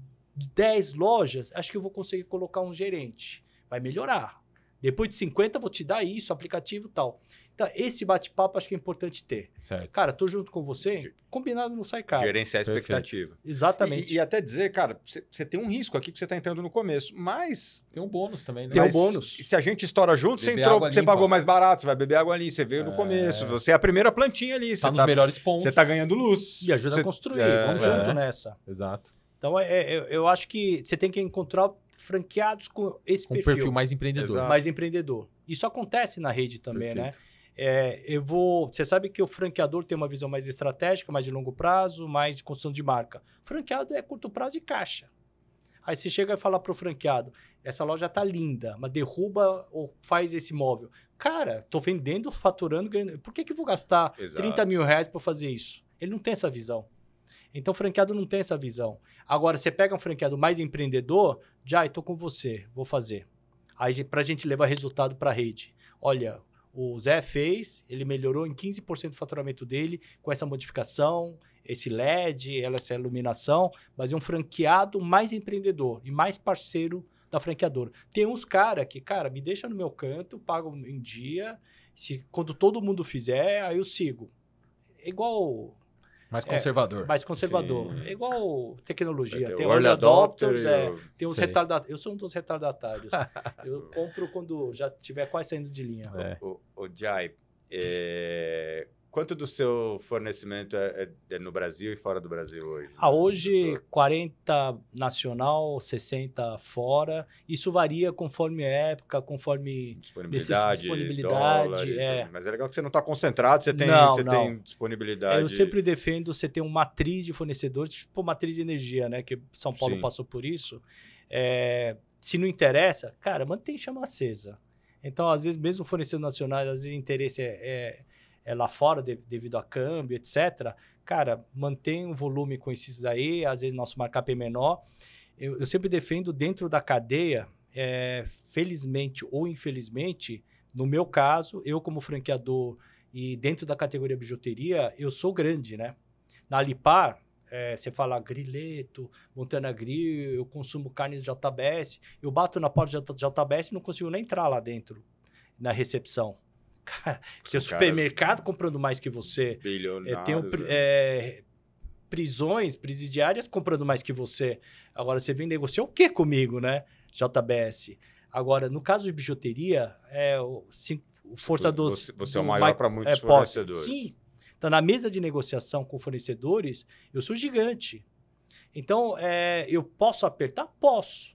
Speaker 2: 10 lojas, acho que eu vou conseguir colocar um gerente. Vai melhorar. Depois de 50, vou te dar isso, aplicativo e tal. Então, esse bate-papo acho que é importante ter. Certo. Cara, tô junto com você,
Speaker 1: combinado não sai caro. Gerenciar a expectativa. Perfeito. Exatamente. E, e, até dizer, cara, você tem um risco aqui que você está entrando no começo, mas. Tem um bônus também, né? Tem um bônus. Se a gente estoura junto, você entrou, você pagou mais barato, você vai beber água ali, você veio é... no começo, você é a primeira plantinha ali. Tá nos tá, melhores pontos. Você tá ganhando luz. E ajuda cê... a construir. É, Vamos é. junto
Speaker 3: nessa. Exato.
Speaker 2: Então, é, é eu, eu acho que você tem que encontrar franqueados com esse com perfil. perfil mais empreendedor. Exato. Mais empreendedor. Isso acontece na rede também, né? Perfeito. né? É, eu vou. Você sabe que o franqueador tem uma visão mais estratégica, mais de longo prazo, mais de construção de marca. franqueado é curto prazo e caixa. Aí você chega e fala para o franqueado: essa loja tá linda, mas derruba ou faz esse imóvel. Cara, tô vendendo, faturando, ganhando. Por que, que vou gastar Exato. 30 mil reais para fazer isso? Ele não tem essa visão. Então, o franqueado não tem essa visão. Agora, você pega um franqueado mais empreendedor, já estou com você, vou fazer. Aí, para a gente levar resultado para a rede. Olha, o Zé fez, ele melhorou em 15% o faturamento dele com essa modificação, esse LED, essa iluminação, mas é um franqueado mais empreendedor e mais parceiro da franqueadora. Tem uns cara que, cara, me deixa no meu canto, pago em dia, se quando todo mundo fizer, aí eu sigo. É igual
Speaker 3: mais é, conservador. É, mais conservador.
Speaker 2: Sim. É igual tecnologia. É, tem, tem early adopters, eu... É, tem os retardatários. Eu sou um dos retardatários.
Speaker 1: eu compro quando já tiver quase saindo de linha. É. O, o, o Jai, é, Quanto do seu fornecimento é, é, é, no Brasil e fora do Brasil hoje?
Speaker 2: Ah, hoje, 40 nacional, 60 fora. Isso varia conforme época, conforme disponibilidade. disponibilidade dólar, é.
Speaker 1: Mas é legal que você não está concentrado, você tem, não, você não. tem disponibilidade. Eu sempre
Speaker 2: defendo você ter uma matriz de fornecedores, tipo matriz de energia, né? Que São Paulo Sim. passou por isso. É, se não interessa, cara, mantém chama acesa. Então, às vezes, mesmo fornecedores nacionais, às vezes, interesse é, é é, lá fora de, devido a câmbio, etc. Cara, mantém um volume com esses daí, às vezes nosso markup é menor. Eu, eu sempre defendo dentro da cadeia, é, felizmente ou infelizmente, no meu caso, eu como franqueador e dentro da categoria bijuteria, eu sou grande, né? Na LIPAR é, você fala grileto, Montana Grill, eu consumo carne de JBS, eu bato na porta de JBS e não consigo nem entrar lá dentro, na recepção.
Speaker 1: Cara, tem supermercado
Speaker 2: comprando mais que você. É, tem um, né? é, prisões, presidiárias comprando mais que você. Agora, você vem negociar o que comigo, né? JBS. Agora, no caso de bijuteria, é, o, sim, o força do, você, você do é o maior para muitos é, fornecedores. Sim. Então, na mesa de negociação com fornecedores, eu sou gigante. Então, é, eu posso apertar? Posso.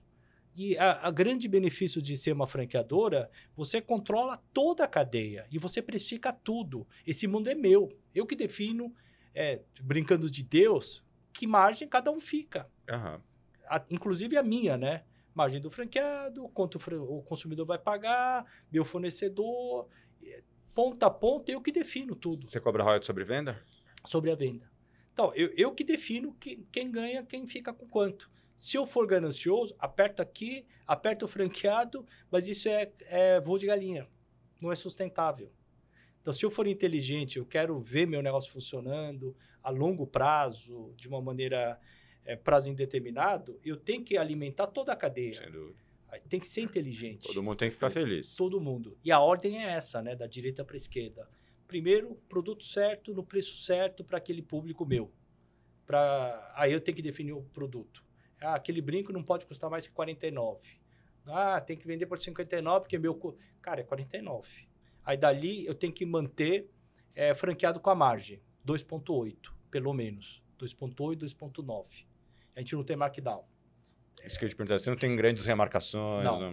Speaker 2: E a, a, grande benefício de ser uma franqueadora, você controla toda a cadeia e você precifica tudo. Esse mundo é meu. Eu que defino, é, brincando de Deus, que margem cada um fica. Uhum. A, inclusive a minha, né? Margem do franqueado, quanto o consumidor vai pagar, meu fornecedor, ponta a ponta, eu que defino tudo.
Speaker 1: Você cobra royalties sobre venda?
Speaker 2: Sobre a venda. Então, eu, eu que defino que, quem ganha, quem fica com quanto. Se eu for ganancioso, aperto aqui, aperto o franqueado, mas isso é, é voo de galinha. Não é sustentável. Então, se eu for inteligente, eu quero ver meu negócio funcionando a longo prazo, de uma maneira é, prazo indeterminado, eu tenho que alimentar toda a cadeia. Sem dúvida. Tem que ser inteligente. Todo mundo tem que ficar feliz.
Speaker 1: Todo mundo.
Speaker 2: E a ordem é essa, né? Da direita para a esquerda. Primeiro, produto certo, no preço certo para aquele público meu. Pra... Aí eu tenho que definir o produto. Ah, aquele brinco não pode custar mais que 49. Ah, tem que vender por 59 porque meu... Cara, é 49. Aí dali eu tenho que manter é, franqueado com a margem, 2.8, pelo menos. 2.8, 2.9. A gente não tem markdown.
Speaker 1: É isso que eu te perguntar, você não tem grandes remarcações? Não. Não,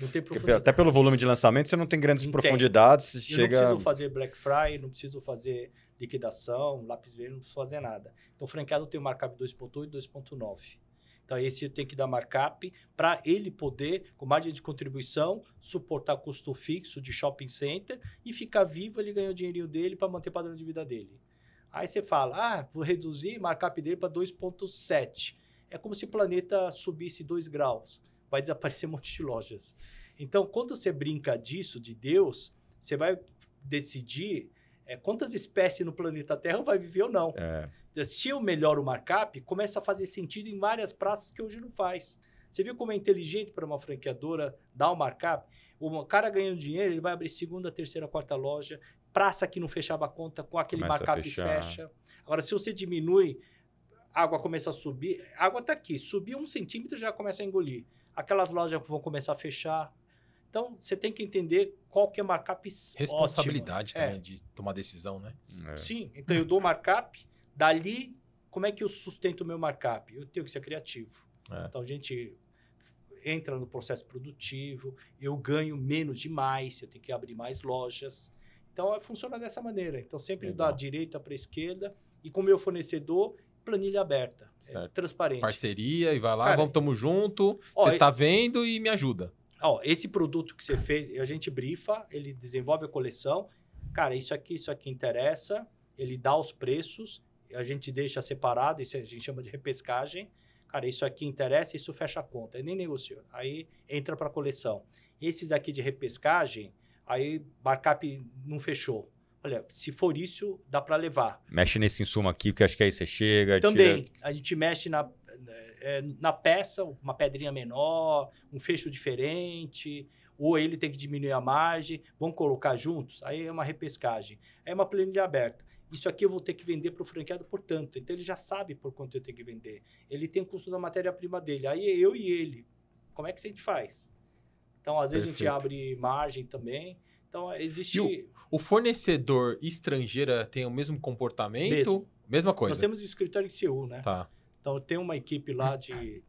Speaker 1: não tem profundidade. Até pelo volume de lançamento, você não tem grandes não profundidades. Tem. Eu não preciso fazer
Speaker 2: Black Friday, não preciso fazer liquidação, lápis verde, não preciso fazer nada. Então, franqueado tem o markup 2.8 2.9. Então, esse tem que dar markup para ele poder, com margem de contribuição, suportar custo fixo de shopping center e ficar vivo, ele ganhar o dinheirinho dele para manter o padrão de vida dele. Aí você fala, ah, vou reduzir markup dele para 2,7. É como se o planeta subisse 2 graus. Vai desaparecer um monte de lojas. Então, quando você brinca disso, de Deus, você vai decidir é, quantas espécies no planeta Terra vai viver ou não. É se eu melhoro o markup, começa a fazer sentido em várias praças que hoje não faz. Você viu como é inteligente para uma franqueadora dar o um markup? O cara ganhando dinheiro, ele vai abrir segunda, terceira, quarta loja, praça que não fechava a conta com aquele começa markup fecha. Agora, se você diminui, a água começa a subir, a água está aqui, subir um centímetro já começa a engolir. Aquelas lojas vão começar a fechar. Então, você tem que entender qual que é markup
Speaker 3: Responsabilidade ótimo. É. também é. de tomar decisão, né? É. Sim, então eu
Speaker 2: dou markup, Dali, como é que eu sustento o meu markup? Eu tenho que ser criativo. É. Então, a gente entra no processo produtivo, eu ganho menos demais, eu tenho que abrir mais lojas. Então, é, funciona dessa maneira. Então, sempre Legal. da direita para a esquerda e com o meu fornecedor, planilha aberta, é, transparente.
Speaker 3: Parceria e vai lá, Cara, vamos, tamo junto, você está vendo e me ajuda.
Speaker 2: Ó, esse produto que você fez, a gente brifa, ele desenvolve a coleção. Cara, isso aqui, isso aqui interessa, ele dá os preços a gente deixa separado, isso a gente chama de repescagem. Cara, isso aqui interessa, isso fecha a conta, eu nem negocio. Aí entra para coleção. Esses aqui de repescagem, aí markup não fechou. Olha, se for isso, dá para levar.
Speaker 1: Mexe nesse insumo aqui, porque acho que aí você chega. Também, tira...
Speaker 2: a gente mexe na, é, na peça, uma pedrinha menor, um fecho diferente, ou ele tem que diminuir a margem, vamos colocar juntos? Aí é uma repescagem. Aí é uma planilha aberta. Isso aqui eu vou ter que vender para o franqueado por tanto. Então ele já sabe por quanto eu tenho que vender. Ele tem o custo da matéria-prima dele. Aí eu e ele. Como é que a gente faz? Então, às vezes Perfeito. a gente abre margem também. Então, existe. O,
Speaker 3: o, fornecedor estrangeiro tem o mesmo comportamento? Mesmo. Mesma coisa. Nós temos
Speaker 2: um escritório em Seul, né? Tá. Então, tem uma equipe lá de.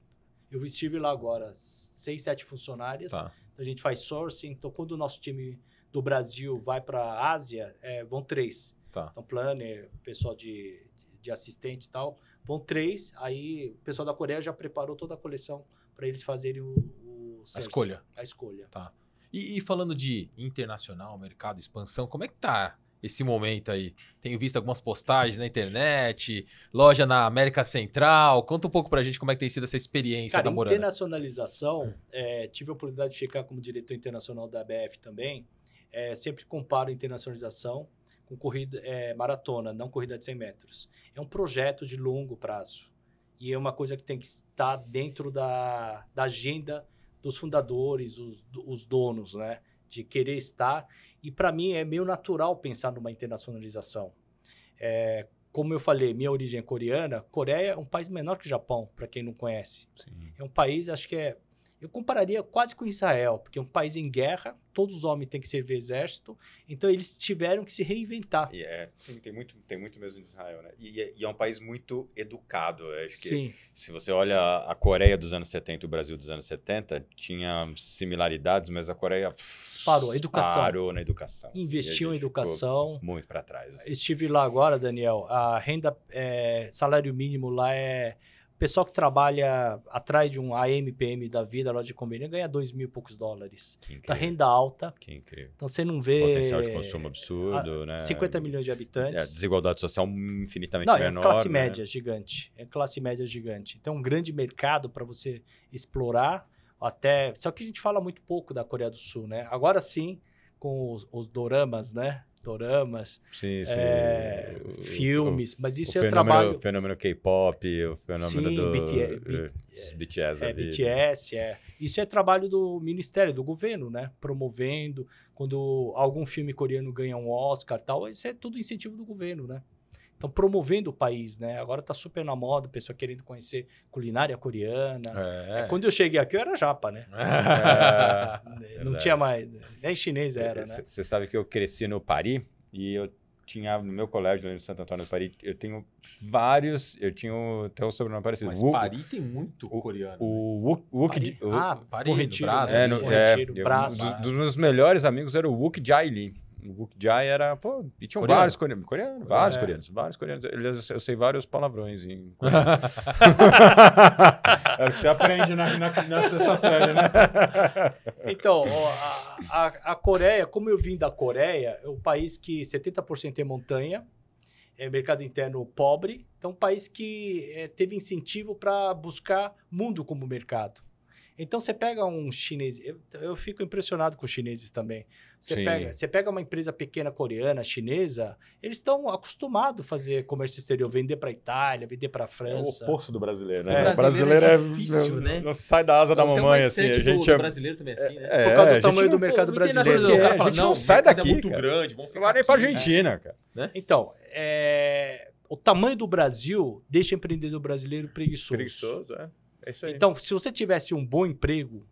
Speaker 2: Eu estive lá agora, seis, sete funcionárias. Tá. Então, a gente faz sourcing. Então, quando o nosso time do Brasil vai para a Ásia, é, vão três. Tá. Então, planner, pessoal de, de, assistente e tal. Vão três, aí o pessoal da Coreia já preparou toda a coleção para eles fazerem o, o a escolha. A escolha. Tá.
Speaker 3: E, e, falando de internacional, mercado, expansão, como é que tá esse momento aí? Tenho visto algumas postagens na internet, loja na América Central. Conta um pouco pra gente como é que tem sido essa experiência Cara, da Morana.
Speaker 2: internacionalização, é, tive a oportunidade de ficar como diretor internacional da BF também. É, sempre comparo internacionalização com corrida é, maratona, não corrida de 100 metros. É um projeto de longo prazo. E é uma coisa que tem que estar dentro da, da agenda dos fundadores, os, os donos, né? De querer estar. E para mim é meio natural pensar numa internacionalização. É, como eu falei, minha origem é coreana. Coreia é um país menor que o Japão, para quem não conhece. Sim. É um país, acho que é eu compararia quase com Israel, porque é um país em guerra, todos os homens têm que servir exército,
Speaker 1: então eles tiveram que se reinventar. E é, tem, muito, tem muito mesmo de Israel, né? E, e é um país muito educado. Eu acho que Sim. se você olha a Coreia dos anos 70 e o Brasil dos anos 70, tinha similaridades, mas a Coreia disparou, a educação. Parou na educação. Assim, Investiu assim, em educação. Muito para trás.
Speaker 2: Assim. Estive lá agora, Daniel. A renda, é, salário mínimo lá é pessoal que trabalha atrás de um AMPM da vida, loja de conveniência, ganha dois mil e poucos dólares. Tá renda alta. Que incrível. Então você não vê.
Speaker 1: Potencial de consumo absurdo, a, ah, né? 50 milhões de habitantes. É, desigualdade social infinitamente não, é menor. É classe né? média né?
Speaker 2: gigante. É classe média gigante. Então, é um grande mercado para você explorar. Até. Só que a gente fala muito pouco da Coreia do Sul, né? Agora sim, com os, os doramas, né? doramas, sim, é, sim. É, o, filmes, o, mas isso é fenômeno, trabalho... O
Speaker 1: fenômeno K-pop, o fenômeno sim, do... BTS, BTS, é, é né? BTS,
Speaker 2: é. Isso é trabalho do ministério, do governo, né? Promovendo, quando algum filme coreano ganha um Oscar tal, isso é tudo incentivo do governo, né? estão promovendo o país, né? Agora está super na moda, pessoa querendo conhecer culinária coreana. É. é quando eu cheguei aqui, eu era japa, né? É, não tinha mais. Nem chinês era, né?
Speaker 1: Você sabe que eu cresci no Paris e eu tinha no meu colégio no Santo Antônio do Paris, eu tenho vários, eu tinha até um sobrenome parecido. Mas Wu, Paris tem muito o, coreano. O, né? o Paris? O, Retiro, Brás, é, no, é, Retiro, eu, um dos meus melhores amigos era o Wook Jailin. O Jai era, pô, e tinham coreano. vários coreanos, coreano, vários é. coreanos, vários coreanos. Eu, eu sei vários palavrões em coreano. É o que você aprende na, na, na sexta série, né? Então, ó,
Speaker 2: a, a Coreia, como eu vim da Coreia, é um país que 70% é montanha, é mercado interno pobre, então um país que é, teve incentivo para buscar mundo como mercado. Então você pega um chinês, eu, eu fico impressionado com os chineses também. Você pega, você pega uma empresa pequena coreana, chinesa, eles estão acostumados a fazer comércio exterior, vender para Itália, vender para França. É o oposto do brasileiro, né? É. O brasileiro, é, é, difícil, né? Não sai da asa não, da mamãe assim, a gente é... brasileiro também é assim, né? É, Por causa do tamanho do mercado brasileiro. É, a gente não, sai é daqui, é muito cara. grande, vamos falar nem para né? Argentina, cara. Né? Então, é o tamanho do Brasil deixa empreendedor brasileiro preguiçoso. Preguiçoso, é. É isso aí. Então, se você tivesse um bom emprego,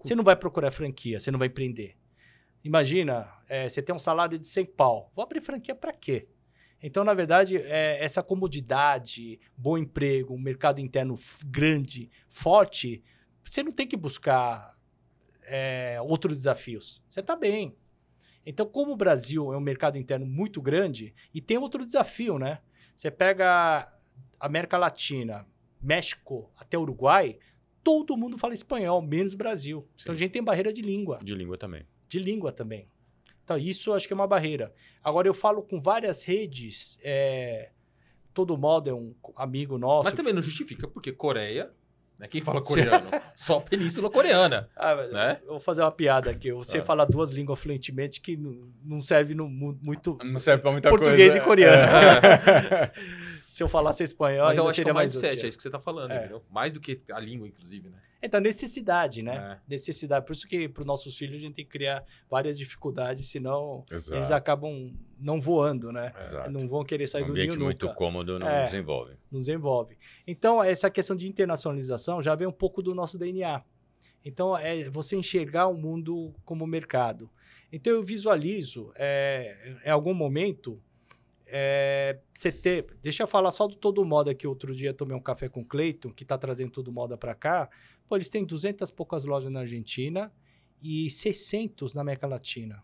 Speaker 2: você não vai procurar franquia, você não vai empreender. Imagina, é, você tem um salário de 100 pau. Vou abrir franquia para quê? Então, na verdade, é, essa comodidade, bom emprego, um mercado interno grande, forte, você não tem que buscar é, outros desafios. Você está bem. Então, como o Brasil é um mercado interno muito grande, e tem outro desafio, né? Você pega a América Latina, México até Uruguai, todo mundo fala espanhol, menos Brasil. Então, Sim. Então a gente tem barreira de língua. De língua também. De língua também. Então isso acho que é uma barreira. Agora eu falo com várias redes, é... todo modo é um
Speaker 3: amigo nosso. Mas também não justifica, porque Coreia né? Quem fala coreano? Só Península Coreana. Ah, né? Vou fazer uma piada aqui. Você ah. fala
Speaker 2: duas línguas fluentemente que não serve no, muito. Não serve para muita português coisa. Português e coreano. É. se eu falasse espanhol, Mas eu acho seria que é o mais útil. é isso que você está falando, é. entendeu?
Speaker 3: Mais do que a língua, inclusive, né? Então,
Speaker 2: necessidade, né? É. Necessidade. Por isso que para os nossos filhos a gente tem que criar várias dificuldades, senão Exato. eles acabam não voando, né? Exato. Não vão querer sair um do ninho nunca. muito cômodo não é, desenvolve. Não desenvolve. Então, essa questão de internacionalização já vem um pouco do nosso DNA. Então, é você enxergar o mundo como mercado. Então, eu visualizo, é, em algum momento, é, você ter. Deixa eu falar só do Todo Moda que outro dia tomei um café com o Cleiton, que está trazendo Todo Moda para cá. Pô, eles têm 200 poucas lojas na Argentina e 600 na América Latina.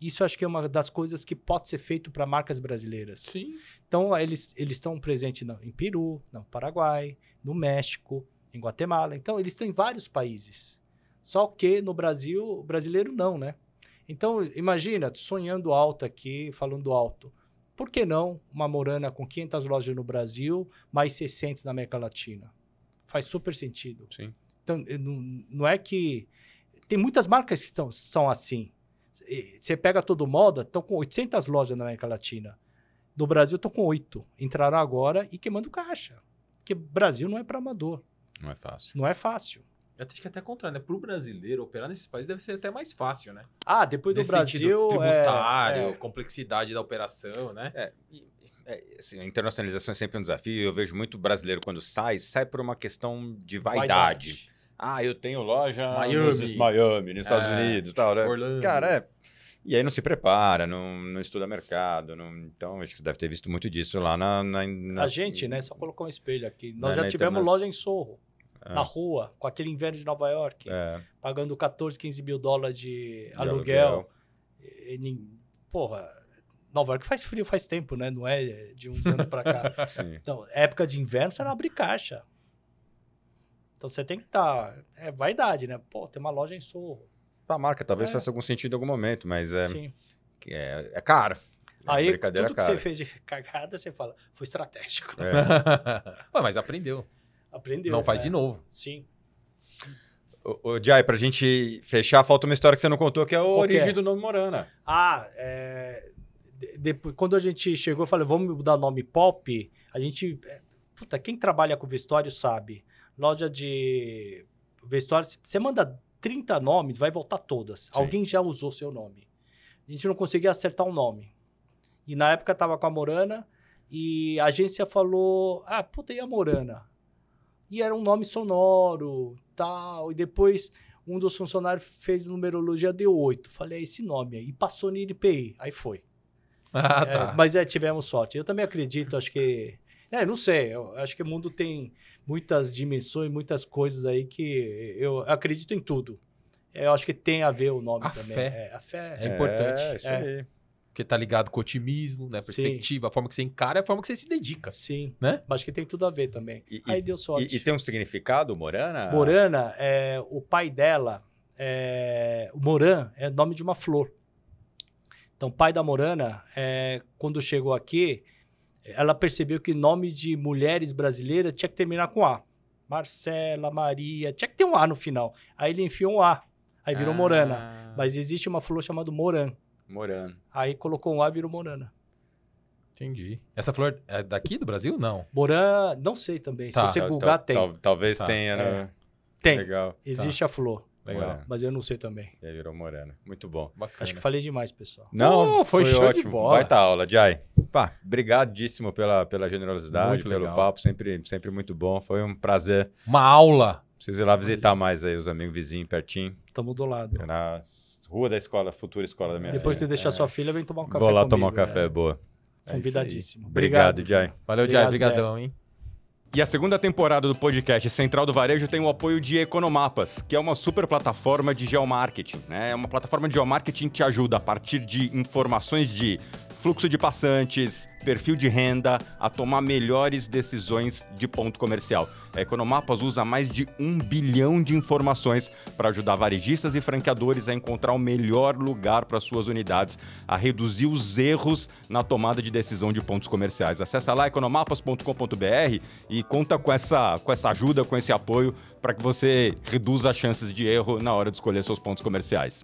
Speaker 2: Isso acho que é uma das coisas que pode ser feito para marcas brasileiras. Sim. Então, eles estão presentes em Peru, no Paraguai, no México, em Guatemala. Então, eles estão em vários países. Só que no Brasil, o brasileiro não, né? Então, imagina, sonhando alto aqui, falando alto por que não uma Morana com 500 lojas no Brasil, mais 600 na América Latina? Faz super sentido. Sim. Então, eh, não, não é que. Tem muitas marcas que estão, são assim. Você pega todo moda, estão com 800 lojas na América Latina. No Brasil, estão com 8. Entraram agora e queimando caixa. Porque Brasil não é para amador. Não é fácil. Não é fácil
Speaker 3: acho que é até contrário, né? Para o brasileiro, operar nesses países deve ser até mais fácil, né? Ah, depois
Speaker 2: do Brasil. É, tributário, é...
Speaker 3: complexidade da operação, né? É. E, é,
Speaker 1: assim, a internacionalização é sempre um desafio. Eu vejo muito brasileiro quando sai, sai por uma questão de vaidade. vaidade. Ah, eu tenho loja Miami, nos, Miami, nos é, Estados Unidos, tal, né? Orlando. Cara, é. E aí não se prepara, não, não estuda mercado. Não, então, acho que você deve ter visto muito disso lá na. na, na... A gente, né?
Speaker 2: Só colocar um espelho aqui. Nós na, já tivemos loja em Sorro é. na rua, com aquele inverno de Nova York, é. pagando 14, 15 mil dólares de, de aluguel. E, e, porra, Nova York faz frio faz tempo, né? Não é de uns anos pra cá. então, época de inverno, você não abre caixa. Então, você tem que estar... Tá, é vaidade, né? Pô, tem uma loja em Sorro.
Speaker 1: Pra marca, talvez é. faça algum sentido em algum momento, mas é... Sim. É, é caro. É, Aí, tudo que cara. você fez
Speaker 2: de cagada, você fala, foi estratégico. É.
Speaker 3: Ué, mas aprendeu. Aprendeu. Não faz é. de novo.
Speaker 2: Sim.
Speaker 1: O, Jai, para a gente fechar, falta uma história que você não contou, que é a origem é? do
Speaker 2: nome Morana. Ah, é... Depois, quando a gente chegou, eu falei, vamos mudar o nome Pop, a gente... É, puta, quem trabalha com vestuário sabe. Loja de vestuário você manda 30 nomes, vai voltar todas. Sim. Alguém já usou seu nome. A gente não conseguia acertar um nome. E na época tava com a Morana e a agência falou: Ah, puta, e a Morana? e era um nome sonoro, tal. E depois um dos funcionários fez numerologia de 8 Falei, é esse nome aí. E passou no IPI Aí foi. Ah, tá. É, mas é, tivemos sorte. Eu também acredito, acho que. É, não sei. Eu acho que o mundo tem muitas dimensões, muitas coisas aí que eu acredito em tudo. Eu acho que tem a ver o nome a também. Fé. É, a fé é, importante. É, isso é. aí.
Speaker 3: Porque tá ligado com otimismo, né? Perspectiva, Sim. a forma que você encara é a forma que você se dedica. Sim. Né? Acho que tem tudo a ver também.
Speaker 2: E, Aí e, deu sorte. E, e,
Speaker 1: tem um significado, Morana?
Speaker 2: Morana, é, o pai dela, é, o Moran, é nome de uma flor. Então, pai da Morana, é, quando chegou aqui, ela percebeu que nome de mulheres brasileiras tinha que terminar com A. Marcela, Maria, tinha que ter um A no final. Aí ele enfiou um A. Aí virou ah. Morana. Mas existe uma flor chamada Moran Morano. Aí colocou um A e virou Morana.
Speaker 3: Entendi. Essa flor é daqui do Brasil? Não.
Speaker 2: Moran, não sei também. Tá. Se você googar, tem. Tal, talvez tá.
Speaker 1: tenha, né? É.
Speaker 2: Tem. Legal. Tá. Existe tá. a flor. Legal. Morana. Mas eu não sei também.
Speaker 1: E aí virou morana. Muito bom. Bacana. Acho que falei demais, pessoal. Não, oh, foi, foi ótimo. De bola. Vai estar aula, Jai. Pá, brigadíssimo pela, pela generosidade, pelo papo. Sempre, sempre muito bom. Foi um prazer. Uma aula. Preciso ir lá visitar mais aí os amigos vizinhos pertinho. Tamo do lado. É Rua da escola, futura escola da minha Depois filha. Depois de deixar é. sua filha, vem tomar um café. Vou lá comigo, tomar um café, é. boa. É Convidadíssimo. Obrigado, Obrigado, Jai. Valeu, Obrigado, Jai. Obrigadão, hein? E a segunda temporada do podcast Central do Varejo tem o apoio de Economapas, que é uma super plataforma de geomarketing. Né? É uma plataforma de geomarketing que te ajuda a partir de informações de fluxo de passantes, perfil de renda, a tomar melhores decisões de ponto comercial. A Economapas usa mais de um bilhão de informações para ajudar varejistas e franqueadores a encontrar o melhor lugar para suas unidades, a reduzir os erros na tomada de decisão de pontos comerciais. Acesse lá economapas.com.br e conta com essa, com essa ajuda, com esse apoio, para que você reduza as chances de erro na hora de escolher seus pontos comerciais.